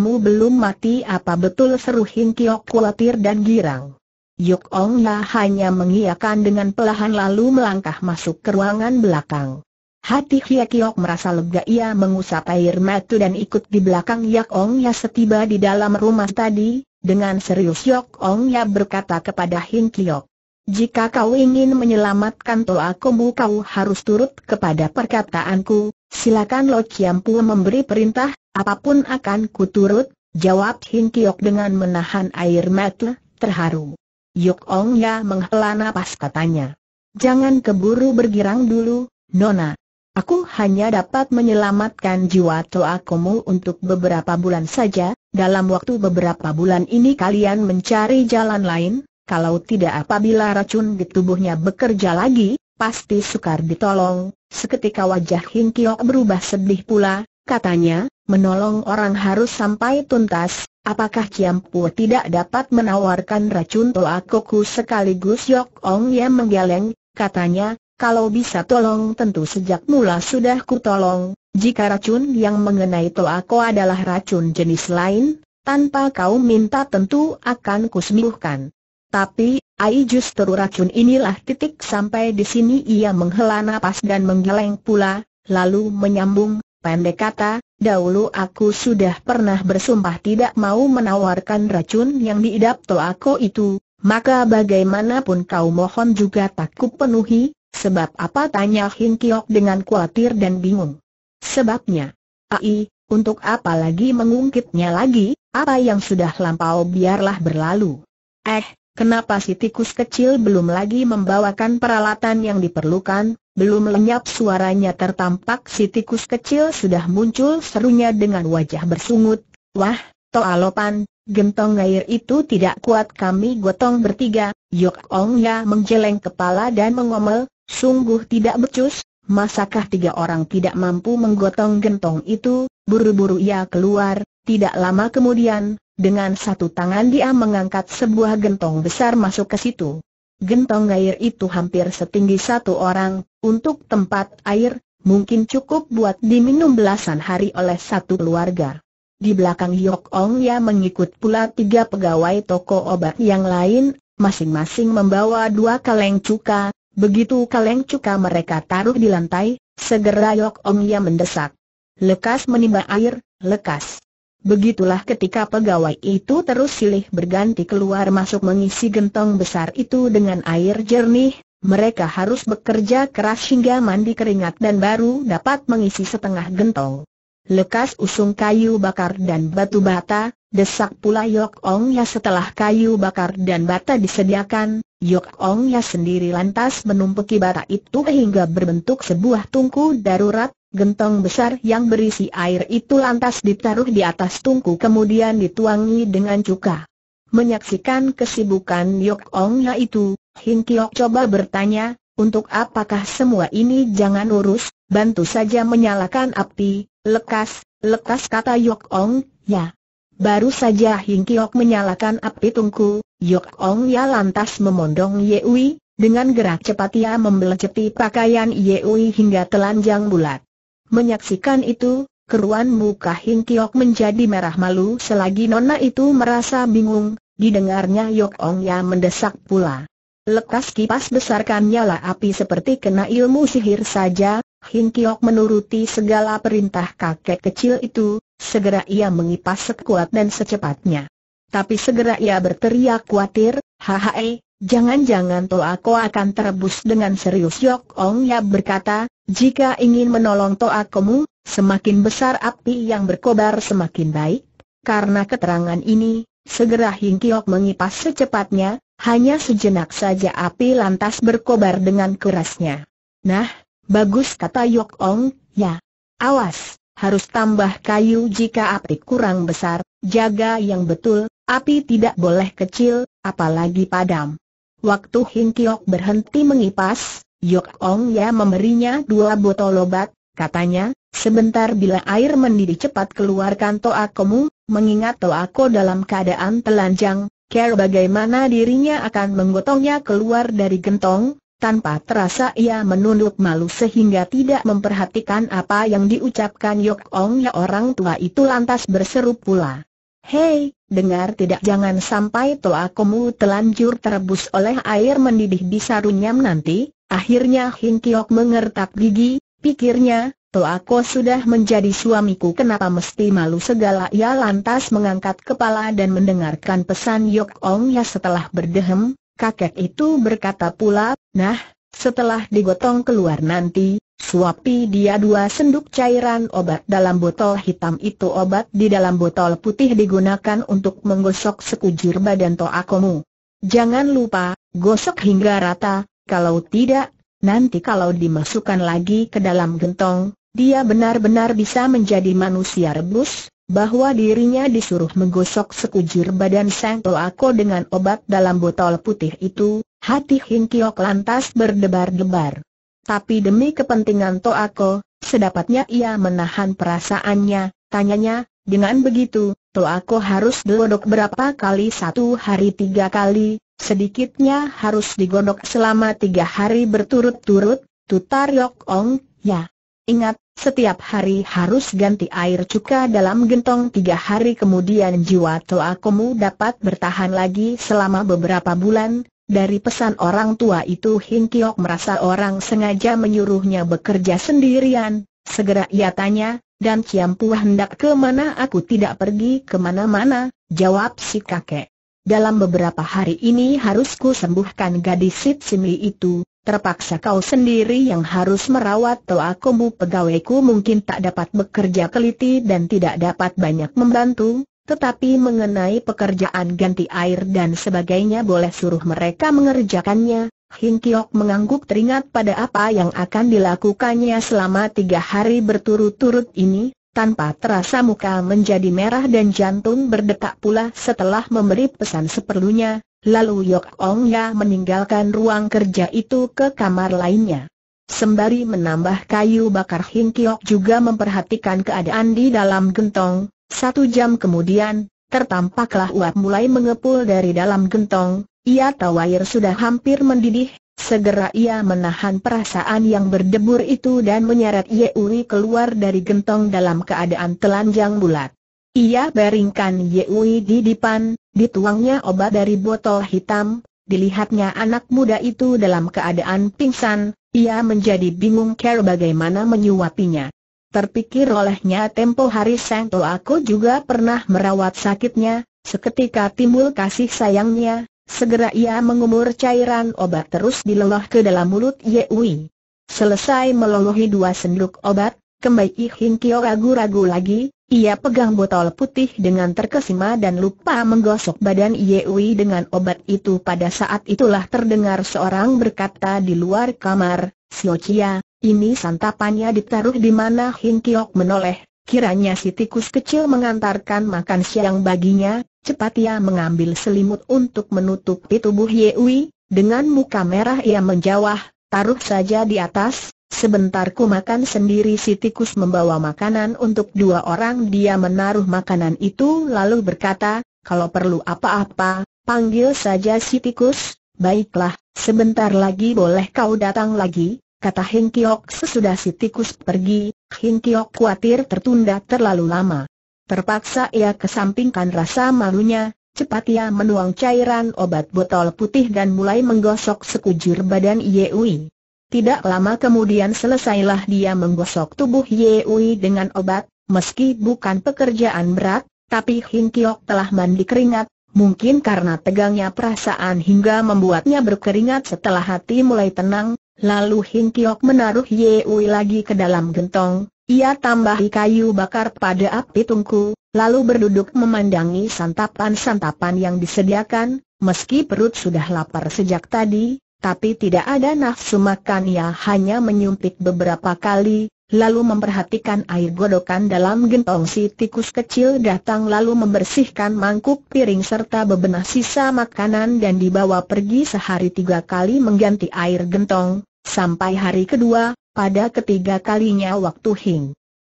mu belum mati apa betul seru Hing Kiok khawatir dan girang. Yuk Ong Na hanya mengiakan dengan pelahan lalu melangkah masuk ke ruangan belakang. Hati Hia Kiok merasa lega ia mengusap air matu dan ikut di belakang Yak Ong Ya setiba di dalam rumah tadi, dengan serius Yok Ong Ya berkata kepada Hing Kiok. Jika kau ingin menyelamatkan Toa kumbu kau harus turut kepada perkataanku, silakan Lo Chiampu memberi perintah, apapun akan kuturut, jawab Hin Kiok dengan menahan air mata terharu. Yuk Ong Ya menghela napas katanya. Jangan keburu bergirang dulu, Nona. Aku hanya dapat menyelamatkan jiwa Toa kumbu untuk beberapa bulan saja, dalam waktu beberapa bulan ini kalian mencari jalan lain, kalau tidak apabila racun di tubuhnya bekerja lagi, pasti sukar ditolong. Seketika wajah Hing Kiok berubah sedih pula, katanya, menolong orang harus sampai tuntas, apakah kiampu tidak dapat menawarkan racun toa koku sekaligus Yok Ong yang menggeleng, katanya, kalau bisa tolong tentu sejak mula sudah ku tolong, jika racun yang mengenai toa Ko adalah racun jenis lain, tanpa kau minta tentu akan kusembuhkan. Tapi, ai justru racun inilah titik sampai di sini ia menghela nafas dan menggeleng pula, lalu menyambung, pendek kata, dahulu aku sudah pernah bersumpah tidak mau menawarkan racun yang diidap aku itu, maka bagaimanapun kau mohon juga tak kupenuhi, sebab apa tanya Hin Kiok dengan khawatir dan bingung. Sebabnya, ai, untuk apa lagi mengungkitnya lagi, apa yang sudah lampau biarlah berlalu. Eh, Kenapa si tikus kecil belum lagi membawakan peralatan yang diperlukan? Belum lenyap suaranya tertampak si tikus kecil sudah muncul serunya dengan wajah bersungut. Wah, Toalopan, gentong air itu tidak kuat kami gotong bertiga. Yok Ong Ya menjeleng kepala dan mengomel, sungguh tidak becus. Masakah tiga orang tidak mampu menggotong gentong itu? Buru-buru ia keluar, tidak lama kemudian, dengan satu tangan dia mengangkat sebuah gentong besar masuk ke situ. Gentong air itu hampir setinggi satu orang, untuk tempat air, mungkin cukup buat diminum belasan hari oleh satu keluarga. Di belakang Yok Ong ia mengikut pula tiga pegawai toko obat yang lain, masing-masing membawa dua kaleng cuka, begitu kaleng cuka mereka taruh di lantai, segera Yok Ong ia mendesak. Lekas menimba air, lekas. Begitulah ketika pegawai itu terus silih berganti keluar masuk mengisi gentong besar itu dengan air jernih, mereka harus bekerja keras hingga mandi keringat dan baru dapat mengisi setengah gentong. Lekas usung kayu bakar dan batu bata, desak pula Yok Ong ya setelah kayu bakar dan bata disediakan, Yok Ong ya sendiri lantas menumpuki bata itu hingga berbentuk sebuah tungku darurat, Gentong besar yang berisi air itu lantas ditaruh di atas tungku kemudian dituangi dengan cuka. Menyaksikan kesibukan Yok Ong Ya itu, Hing Kiok coba bertanya, untuk apakah semua ini jangan urus, bantu saja menyalakan api, lekas, lekas kata Yok Ong Ya. Baru saja Hing Kiok menyalakan api tungku, Yok Ong Ya lantas memondong Yewi, dengan gerak cepat ia membelecepi pakaian Yewi hingga telanjang bulat. Menyaksikan itu, keruan muka Hing Kiok menjadi merah malu selagi nona itu merasa bingung, didengarnya Yok Ong Ya mendesak pula. Lekas kipas besarkan nyala api seperti kena ilmu sihir saja, Hing Kiok menuruti segala perintah kakek kecil itu, segera ia mengipas sekuat dan secepatnya. Tapi segera ia berteriak khawatir, hahae, Jangan-jangan toa Ako akan terbus dengan serius Yok Ong Ya berkata, jika ingin menolong toa Toakomu, semakin besar api yang berkobar semakin baik. Karena keterangan ini, segera Hing Kiok mengipas secepatnya, hanya sejenak saja api lantas berkobar dengan kerasnya. Nah, bagus kata Yok Ong, ya. Awas, harus tambah kayu jika api kurang besar, jaga yang betul, api tidak boleh kecil, apalagi padam. Waktu Hing Kiok berhenti mengipas, Yok Ong Ya memberinya dua botol obat, katanya, sebentar bila air mendidih cepat keluarkan toa Komu, mengingat toa ko dalam keadaan telanjang, care bagaimana dirinya akan menggotongnya keluar dari gentong, tanpa terasa ia menunduk malu sehingga tidak memperhatikan apa yang diucapkan Yok Ong Ya orang tua itu lantas berseru pula. Hei, dengar tidak jangan sampai toakomu telanjur terbus oleh air mendidih di sarunyam nanti, akhirnya Hing Kiok mengertak gigi, pikirnya, toako sudah menjadi suamiku kenapa mesti malu segala ia lantas mengangkat kepala dan mendengarkan pesan Yok Ong ya setelah berdehem, kakek itu berkata pula, nah, setelah digotong keluar nanti, Suapi dia dua senduk cairan obat dalam botol hitam itu obat di dalam botol putih digunakan untuk menggosok sekujur badan Toakomu. Jangan lupa, gosok hingga rata, kalau tidak, nanti kalau dimasukkan lagi ke dalam gentong, dia benar-benar bisa menjadi manusia rebus, bahwa dirinya disuruh menggosok sekujur badan Sang Toako dengan obat dalam botol putih itu, hati Hing Kiok lantas berdebar-debar tapi demi kepentingan Toako, sedapatnya ia menahan perasaannya, tanyanya, dengan begitu, Toako harus digodok berapa kali satu hari tiga kali, sedikitnya harus digodok selama tiga hari berturut-turut, tutar Yok Ong, ya. Ingat, setiap hari harus ganti air cuka dalam gentong tiga hari kemudian jiwa Toakomu dapat bertahan lagi selama beberapa bulan, dari pesan orang tua itu Hing Kiok merasa orang sengaja menyuruhnya bekerja sendirian, segera ia tanya, dan Ciam Pua hendak ke mana aku tidak pergi kemana-mana, jawab si kakek. Dalam beberapa hari ini harus sembuhkan gadis Sip Simli itu, terpaksa kau sendiri yang harus merawat toa toakomu pegawaiku mungkin tak dapat bekerja teliti dan tidak dapat banyak membantu, tetapi mengenai pekerjaan ganti air dan sebagainya boleh suruh mereka mengerjakannya, Hing Kiok mengangguk teringat pada apa yang akan dilakukannya selama tiga hari berturut-turut ini, tanpa terasa muka menjadi merah dan jantung berdetak pula setelah memberi pesan seperlunya, lalu Yok Ong Ya meninggalkan ruang kerja itu ke kamar lainnya. Sembari menambah kayu bakar Hing Kiok juga memperhatikan keadaan di dalam gentong, satu jam kemudian, tertampaklah uap mulai mengepul dari dalam gentong, ia tahu air sudah hampir mendidih, segera ia menahan perasaan yang berdebur itu dan menyeret Yewi keluar dari gentong dalam keadaan telanjang bulat. Ia baringkan Yewi di depan, dituangnya obat dari botol hitam, dilihatnya anak muda itu dalam keadaan pingsan, ia menjadi bingung care bagaimana menyuapinya. Terpikir olehnya tempo hari Seng To aku juga pernah merawat sakitnya, seketika timbul kasih sayangnya, segera ia mengumur cairan obat terus dileloh ke dalam mulut Yewi. Selesai melolohi dua senduk obat, kembali Hin Kio ragu-ragu lagi, ia pegang botol putih dengan terkesima dan lupa menggosok badan Yewi dengan obat itu pada saat itulah terdengar seorang berkata di luar kamar, Siochia. Ini santapannya ditaruh di mana Hin Kiok menoleh, kiranya si tikus kecil mengantarkan makan siang baginya, cepat ia mengambil selimut untuk menutupi tubuh Yewi, dengan muka merah ia menjawab, taruh saja di atas, Sebentar ku makan sendiri si tikus membawa makanan untuk dua orang dia menaruh makanan itu lalu berkata, kalau perlu apa-apa, panggil saja si tikus, baiklah, sebentar lagi boleh kau datang lagi, kata Hing Kiok sesudah si tikus pergi, Hing Kiok khawatir tertunda terlalu lama. Terpaksa ia kesampingkan rasa malunya, cepat ia menuang cairan obat botol putih dan mulai menggosok sekujur badan Yeui. Tidak lama kemudian selesailah dia menggosok tubuh Yeui dengan obat, meski bukan pekerjaan berat, tapi Hing Kiok telah mandi keringat, Mungkin karena tegangnya perasaan hingga membuatnya berkeringat setelah hati mulai tenang, Lalu Hing Kiok menaruh Yewi lagi ke dalam gentong, ia tambahi kayu bakar pada api tungku, lalu berduduk memandangi santapan-santapan yang disediakan, meski perut sudah lapar sejak tadi, tapi tidak ada nafsu makan ia hanya menyumpit beberapa kali, lalu memperhatikan air godokan dalam gentong si tikus kecil datang lalu membersihkan mangkuk piring serta bebenah sisa makanan dan dibawa pergi sehari tiga kali mengganti air gentong, Sampai hari kedua, pada ketiga kalinya waktu Hing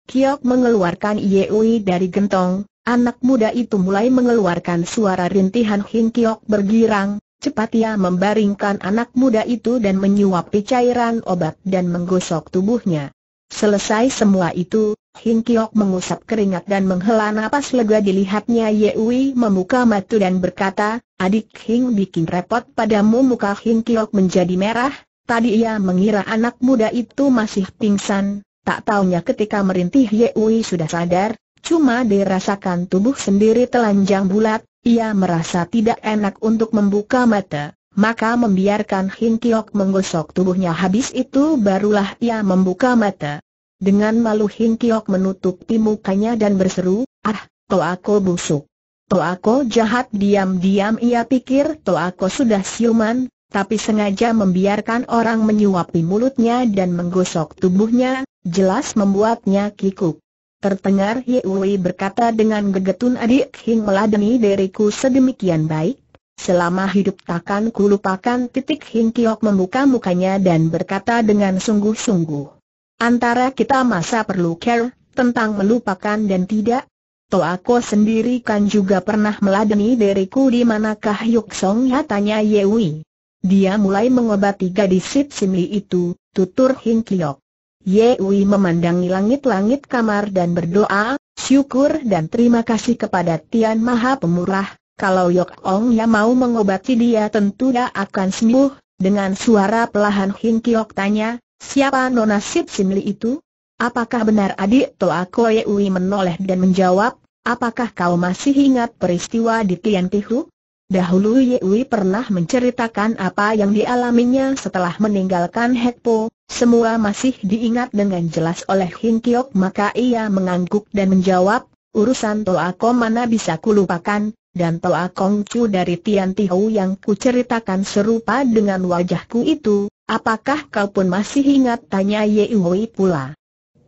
Kiok mengeluarkan Yeui dari gentong, anak muda itu mulai mengeluarkan suara rintihan Hing Kiok bergirang, cepat ia membaringkan anak muda itu dan menyuapi cairan obat dan menggosok tubuhnya. Selesai semua itu, Hing Kiok mengusap keringat dan menghela napas lega dilihatnya Yeui membuka mata dan berkata, Adik Hing bikin repot padamu muka Hing Kiok menjadi merah, Tadi ia mengira anak muda itu masih pingsan, tak taunya ketika merintih Yewi sudah sadar, cuma dirasakan tubuh sendiri telanjang bulat, ia merasa tidak enak untuk membuka mata, maka membiarkan Hin Kiok menggosok tubuhnya habis itu barulah ia membuka mata. Dengan malu Hin Kiok menutupi mukanya dan berseru, ah, aku busuk. aku jahat diam-diam ia pikir aku sudah siuman, tapi sengaja membiarkan orang menyuapi mulutnya dan menggosok tubuhnya, jelas membuatnya kikuk. Tertengar Yewi berkata dengan gegetun adik Hing meladeni diriku sedemikian baik, selama hidup takkan kulupakan titik Hing Kiok membuka mukanya dan berkata dengan sungguh-sungguh. Antara kita masa perlu care, tentang melupakan dan tidak, To aku sendiri kan juga pernah meladeni diriku di manakah Yuk Song ya tanya Yewi. Dia mulai mengobati gadis Sip Simli itu, tutur Hing Kiok. Yewi memandangi langit-langit kamar dan berdoa, syukur dan terima kasih kepada Tian Maha Pemurah, kalau Yok Ong ya mau mengobati dia tentu dia akan sembuh, dengan suara pelahan Hing Kiok tanya, siapa Nona Sip Simli itu? Apakah benar adik Toako Ui menoleh dan menjawab, apakah kau masih ingat peristiwa di Tian Tihu? Dahulu Yewi pernah menceritakan apa yang dialaminya setelah meninggalkan Hekpo, semua masih diingat dengan jelas oleh Hing Kiok maka ia mengangguk dan menjawab, urusan Toako mana bisa kulupakan, dan Toakong Chu dari Tian Ti Tihou yang kuceritakan serupa dengan wajahku itu, apakah kau pun masih ingat tanya Yewi pula.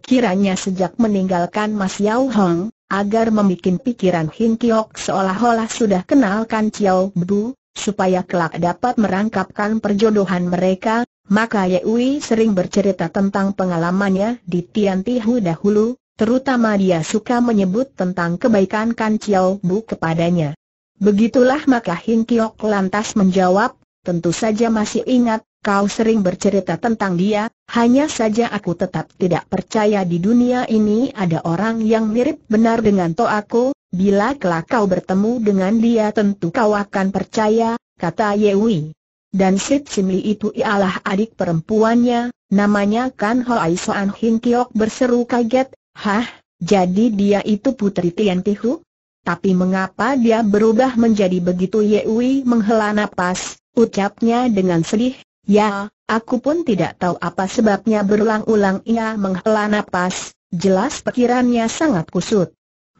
Kiranya sejak meninggalkan Mas Yao Hong, agar membuat pikiran Hin Kiok seolah-olah sudah kenal kan Chiao Bu, supaya kelak dapat merangkapkan perjodohan mereka, maka Yewi sering bercerita tentang pengalamannya di Tian Tihu dahulu, terutama dia suka menyebut tentang kebaikan Kan Chiao Bu kepadanya. Begitulah maka Hin Kiok lantas menjawab, tentu saja masih ingat, Kau sering bercerita tentang dia, hanya saja aku tetap tidak percaya di dunia ini ada orang yang mirip benar dengan aku. bila kelak kau bertemu dengan dia tentu kau akan percaya, kata Yewi. Dan Sid Simli itu ialah adik perempuannya, namanya Kan Ai Soan Hin Kiok berseru kaget, Hah, jadi dia itu putri Tian Tihu? Tapi mengapa dia berubah menjadi begitu Yewi menghela napas, ucapnya dengan sedih, Ya, aku pun tidak tahu apa sebabnya berulang-ulang ia menghela nafas. jelas pikirannya sangat kusut.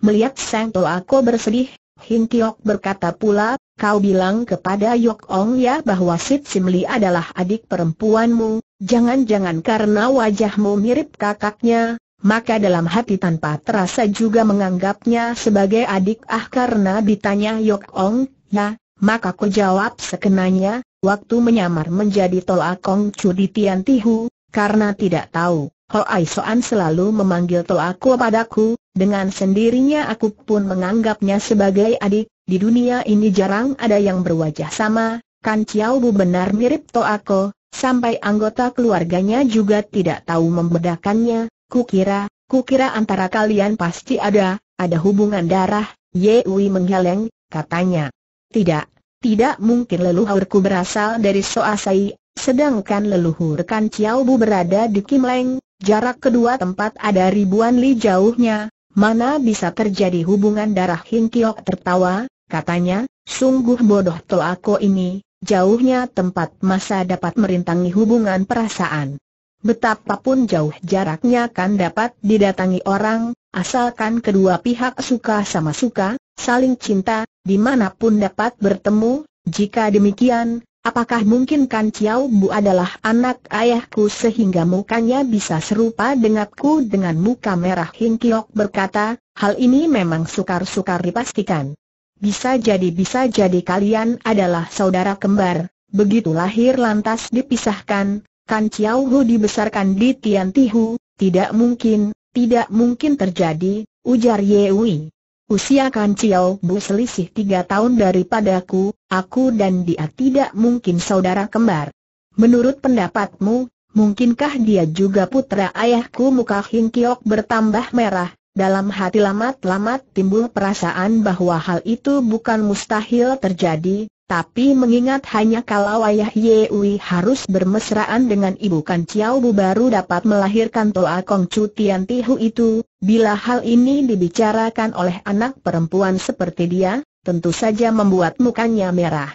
Melihat Sang aku bersedih, Hinkyok Kiok berkata pula, kau bilang kepada Yok Ong ya bahwa Sit Simli adalah adik perempuanmu, jangan-jangan karena wajahmu mirip kakaknya, maka dalam hati tanpa terasa juga menganggapnya sebagai adik ah karena ditanya Yok Ong, ya, maka ku jawab sekenanya, waktu menyamar menjadi Toa Kong Chu di Tian Tihu, karena tidak tahu, Ai Soan selalu memanggil Toa Ko padaku, dengan sendirinya aku pun menganggapnya sebagai adik, di dunia ini jarang ada yang berwajah sama, Kan Chiao Bu benar mirip Toa Ko, sampai anggota keluarganya juga tidak tahu membedakannya, kukira, kukira antara kalian pasti ada, ada hubungan darah, Ye Ui menggeleng, katanya. Tidak, tidak mungkin leluhurku berasal dari Soasai, sedangkan leluhur Kan Chiao Bu berada di Kim Leng, jarak kedua tempat ada ribuan li jauhnya, mana bisa terjadi hubungan darah Hing Kiok tertawa, katanya, sungguh bodoh to aku ini, jauhnya tempat masa dapat merintangi hubungan perasaan. Betapapun jauh jaraknya kan dapat didatangi orang, asalkan kedua pihak suka sama suka, saling cinta, dimanapun dapat bertemu, jika demikian, apakah mungkin Kan Chiao Bu adalah anak ayahku sehingga mukanya bisa serupa denganku dengan muka merah Hing Kiok berkata, hal ini memang sukar-sukar dipastikan. Bisa jadi bisa jadi kalian adalah saudara kembar, begitu lahir lantas dipisahkan, Kan Chiao Hu dibesarkan di Tian Tihu, tidak mungkin, tidak mungkin terjadi, ujar Ye Wei. Usia Kan Chiao Bu selisih tiga tahun daripadaku, aku dan dia tidak mungkin saudara kembar. Menurut pendapatmu, mungkinkah dia juga putra ayahku muka Hing Kiok bertambah merah, dalam hati lamat-lamat timbul perasaan bahwa hal itu bukan mustahil terjadi, tapi mengingat hanya kalau ayah Yewi harus bermesraan dengan ibu Kan Chiao Bu baru dapat melahirkan Toa Kong Chu Tian Tihu itu, bila hal ini dibicarakan oleh anak perempuan seperti dia, tentu saja membuat mukanya merah.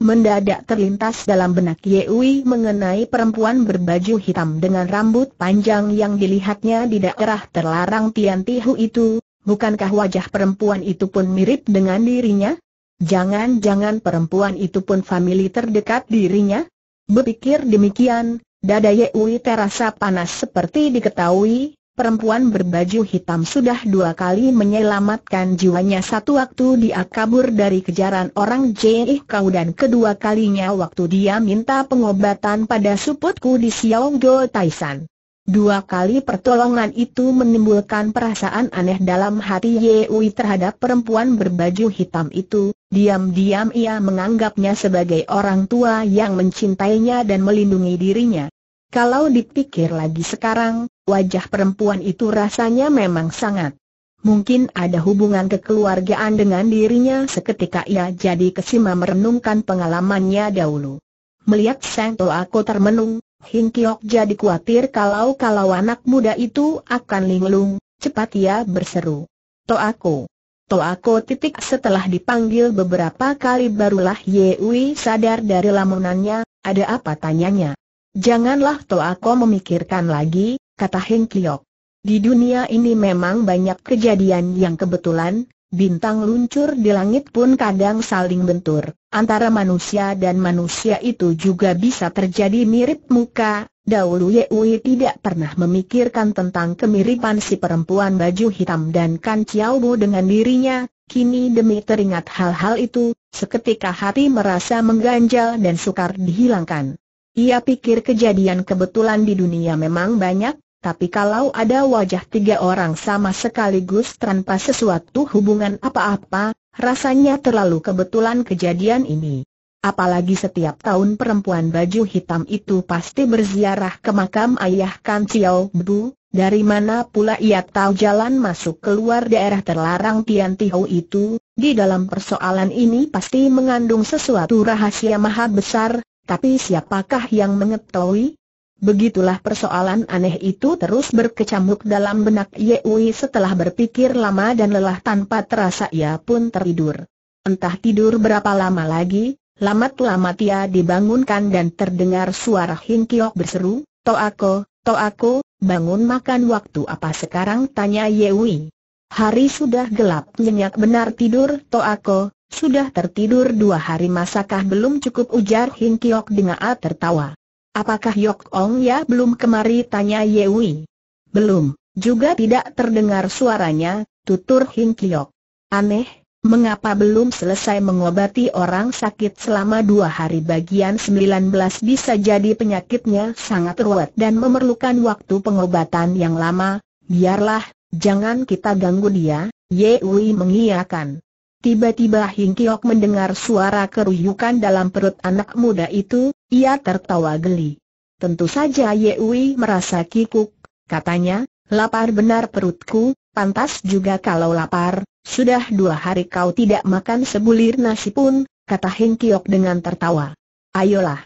Mendadak terlintas dalam benak Yewi mengenai perempuan berbaju hitam dengan rambut panjang yang dilihatnya di daerah terlarang Tian Tihu itu, bukankah wajah perempuan itu pun mirip dengan dirinya? Jangan-jangan perempuan itu pun famili terdekat dirinya? Berpikir demikian, dada Yewi terasa panas seperti diketahui, perempuan berbaju hitam sudah dua kali menyelamatkan jiwanya satu waktu dia kabur dari kejaran orang Jih Kau dan kedua kalinya waktu dia minta pengobatan pada suputku di Xiaongdo Taishan. Dua kali pertolongan itu menimbulkan perasaan aneh dalam hati Yewi terhadap perempuan berbaju hitam itu, diam-diam ia menganggapnya sebagai orang tua yang mencintainya dan melindungi dirinya. Kalau dipikir lagi sekarang, wajah perempuan itu rasanya memang sangat. Mungkin ada hubungan kekeluargaan dengan dirinya seketika ia jadi kesima merenungkan pengalamannya dahulu. Melihat Sang Toa termenung, Hing Kiok jadi khawatir kalau-kalau anak muda itu akan linglung, cepat ia berseru. Toa Ko. Toako titik setelah dipanggil beberapa kali barulah Yewi sadar dari lamunannya, ada apa tanyanya. Janganlah toh aku memikirkan lagi, kata Heng Kiok. Di dunia ini memang banyak kejadian yang kebetulan, bintang luncur di langit pun kadang saling bentur. Antara manusia dan manusia itu juga bisa terjadi mirip muka. Dahulu Yeui tidak pernah memikirkan tentang kemiripan si perempuan baju hitam dan Kan Chiao dengan dirinya, Kini demi teringat hal-hal itu, seketika hati merasa mengganjal dan sukar dihilangkan. Ia pikir kejadian kebetulan di dunia memang banyak, tapi kalau ada wajah tiga orang sama sekaligus tanpa sesuatu hubungan apa-apa, rasanya terlalu kebetulan kejadian ini. Apalagi setiap tahun perempuan baju hitam itu pasti berziarah ke makam ayah Kan Chiao Bu, dari mana pula ia tahu jalan masuk keluar daerah terlarang Tian Tiho itu, di dalam persoalan ini pasti mengandung sesuatu rahasia maha besar, tapi siapakah yang mengetahui? Begitulah persoalan aneh itu terus berkecamuk dalam benak Yewi setelah berpikir lama dan lelah tanpa terasa ia pun tertidur. Entah tidur berapa lama lagi, lamat-lamat ia dibangunkan dan terdengar suara Hingkiok berseru, Toako, Toako, bangun makan waktu apa sekarang tanya Yewi. Hari sudah gelap nyenyak benar tidur Toako, sudah tertidur dua hari masakah belum cukup ujar Hing Kiok dengan tertawa. Apakah Yok Ong ya belum kemari tanya Yewi? Belum, juga tidak terdengar suaranya, tutur Hing Kiok. Aneh, mengapa belum selesai mengobati orang sakit selama dua hari bagian 19 bisa jadi penyakitnya sangat ruwet dan memerlukan waktu pengobatan yang lama, biarlah, jangan kita ganggu dia, Yewi mengiyakan. Tiba-tiba Hing Kiok mendengar suara keruyukan dalam perut anak muda itu, ia tertawa geli. Tentu saja Yewi merasa kikuk, katanya, lapar benar perutku, pantas juga kalau lapar, sudah dua hari kau tidak makan sebulir nasi pun, kata Hing Kiok dengan tertawa. Ayolah.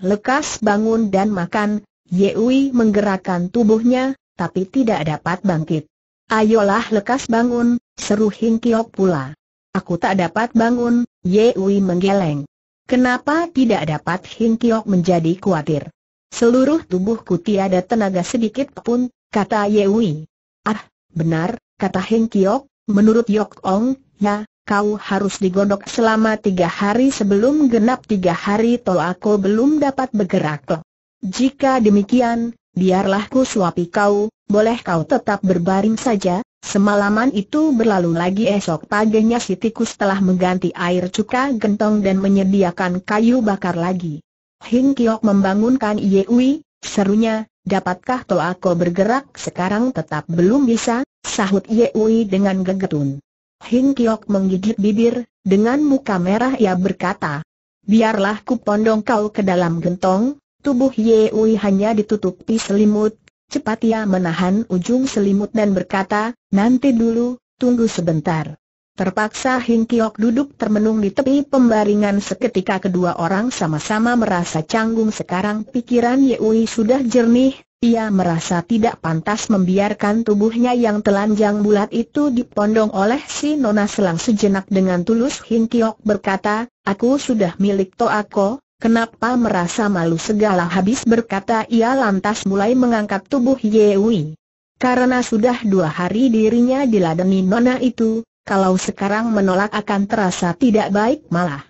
Lekas bangun dan makan, Yewi menggerakkan tubuhnya, tapi tidak dapat bangkit. Ayolah lekas bangun, seru Hing Kiok pula. Aku tak dapat bangun, Ye Wei menggeleng. Kenapa tidak dapat Hing Kiok menjadi khawatir? Seluruh tubuhku tiada tenaga sedikit pun, kata Ye Wei. Ah, benar, kata Hing Kiok, menurut Yok Ong, ya, kau harus digodok selama tiga hari sebelum genap tiga hari tol aku belum dapat bergerak Jika demikian, biarlah ku suapi kau, boleh kau tetap berbaring saja, Semalaman itu berlalu lagi esok paginya si tikus telah mengganti air cuka gentong dan menyediakan kayu bakar lagi. Hing Kiok membangunkan Yewi, serunya, dapatkah to bergerak sekarang tetap belum bisa, sahut Yewi dengan gegetun. Hing Kiok menggigit bibir, dengan muka merah ia berkata, biarlah kupondong kau ke dalam gentong, tubuh Yewi hanya ditutupi selimut, Cepat ia menahan ujung selimut dan berkata, nanti dulu, tunggu sebentar. Terpaksa Hing Kiok duduk termenung di tepi pembaringan seketika kedua orang sama-sama merasa canggung sekarang pikiran Yewi sudah jernih, ia merasa tidak pantas membiarkan tubuhnya yang telanjang bulat itu dipondong oleh si Nona selang sejenak dengan tulus Hing Kiok berkata, aku sudah milik Toako, Kenapa merasa malu segala habis berkata ia lantas mulai mengangkat tubuh Yewi. Karena sudah dua hari dirinya diladeni nona itu, kalau sekarang menolak akan terasa tidak baik malah.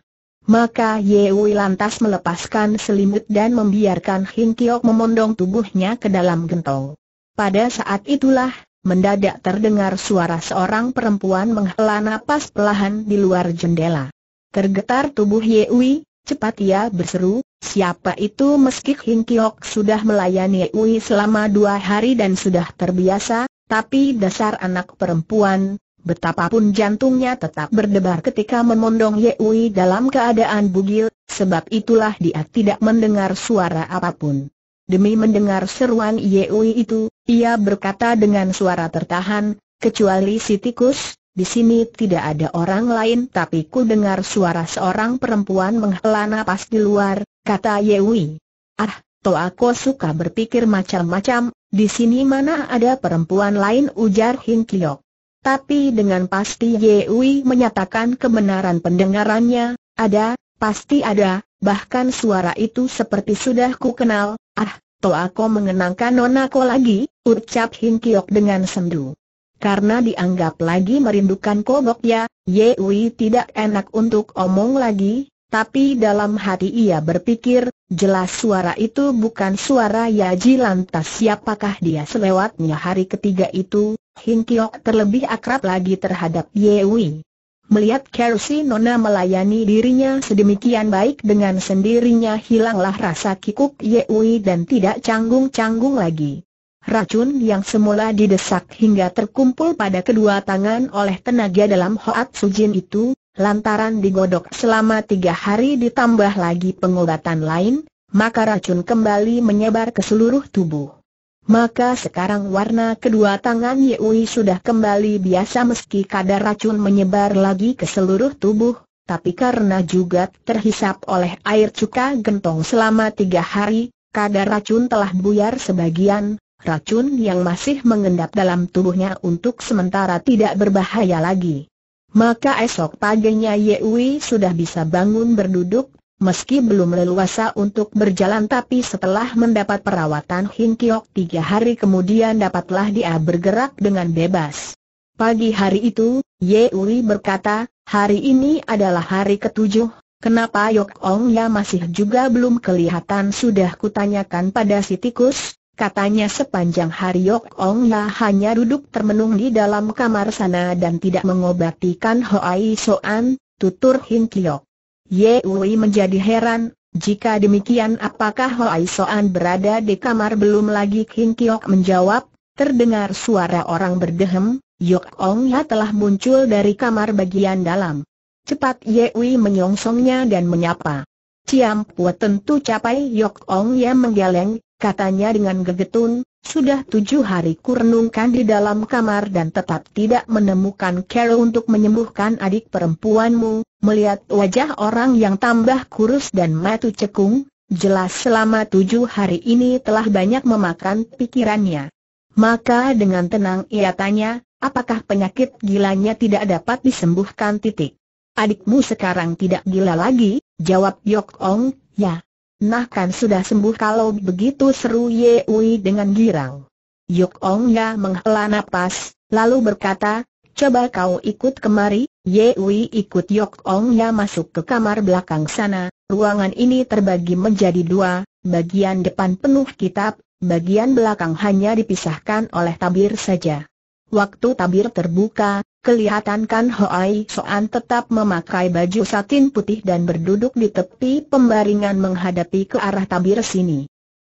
Maka Yewi lantas melepaskan selimut dan membiarkan Hing Kiok memondong tubuhnya ke dalam gentong. Pada saat itulah, mendadak terdengar suara seorang perempuan menghela napas pelahan di luar jendela. Tergetar tubuh Yewi, Cepat ia ya, berseru, siapa itu meski Hing Kiok sudah melayani Ui selama dua hari dan sudah terbiasa, tapi dasar anak perempuan, betapapun jantungnya tetap berdebar ketika memondong Ui dalam keadaan bugil, sebab itulah dia tidak mendengar suara apapun. Demi mendengar seruan Ui itu, ia berkata dengan suara tertahan, kecuali si tikus, di sini tidak ada orang lain tapi ku dengar suara seorang perempuan menghela nafas di luar, kata Yewi. Ah, toh aku suka berpikir macam-macam, di sini mana ada perempuan lain ujar Hin Tapi dengan pasti Yewi menyatakan kebenaran pendengarannya, ada, pasti ada, bahkan suara itu seperti sudah ku kenal, ah, toh aku mengenangkan nona nonaku lagi, ucap Hin dengan sendu. Karena dianggap lagi merindukan ya, Ye Yewi tidak enak untuk omong lagi, tapi dalam hati ia berpikir, jelas suara itu bukan suara Yaji lantas siapakah dia selewatnya hari ketiga itu, Kiok terlebih akrab lagi terhadap Yewi. Melihat Kerusi Nona melayani dirinya sedemikian baik dengan sendirinya hilanglah rasa kikuk Yewi dan tidak canggung-canggung lagi. Racun yang semula didesak hingga terkumpul pada kedua tangan oleh tenaga dalam Hoat Sujin itu, lantaran digodok selama tiga hari ditambah lagi pengobatan lain, maka racun kembali menyebar ke seluruh tubuh. Maka sekarang warna kedua tangan Yui sudah kembali biasa meski kadar racun menyebar lagi ke seluruh tubuh, tapi karena juga terhisap oleh air cuka gentong selama tiga hari, kadar racun telah buyar sebagian, racun yang masih mengendap dalam tubuhnya untuk sementara tidak berbahaya lagi. Maka esok paginya Yewi sudah bisa bangun berduduk, meski belum leluasa untuk berjalan tapi setelah mendapat perawatan Hinkyok tiga hari kemudian dapatlah dia bergerak dengan bebas. Pagi hari itu, Yewi berkata, hari ini adalah hari ketujuh, kenapa Yok Ong ya masih juga belum kelihatan sudah kutanyakan pada si tikus, Katanya sepanjang hari Yok Ong La ya hanya duduk termenung di dalam kamar sana dan tidak mengobati Kan Hoai Soan, tutur Hin Yeui Ye Ui menjadi heran, jika demikian apakah Hoai Soan berada di kamar belum lagi Hin Kiyok menjawab, terdengar suara orang berdehem, Yok Ong La ya telah muncul dari kamar bagian dalam. Cepat Yeui menyongsongnya dan menyapa. Ciam Pua tentu capai Yok Ong Ya menggeleng, Katanya dengan gegetun, sudah tujuh hari kurenungkan di dalam kamar dan tetap tidak menemukan cara untuk menyembuhkan adik perempuanmu, melihat wajah orang yang tambah kurus dan matu cekung, jelas selama tujuh hari ini telah banyak memakan pikirannya. Maka dengan tenang ia tanya, apakah penyakit gilanya tidak dapat disembuhkan titik? Adikmu sekarang tidak gila lagi, jawab Yok Ong, ya, Nah kan sudah sembuh kalau begitu seru Ye Ui dengan girang. Yuk Ong Ya menghela nafas, lalu berkata, coba kau ikut kemari, Ye Ui ikut Yuk Ong Ya masuk ke kamar belakang sana, ruangan ini terbagi menjadi dua, bagian depan penuh kitab, bagian belakang hanya dipisahkan oleh tabir saja. Waktu tabir terbuka, Kelihatan Kan Hoai Soan tetap memakai baju satin putih dan berduduk di tepi pembaringan menghadapi ke arah tabir sini.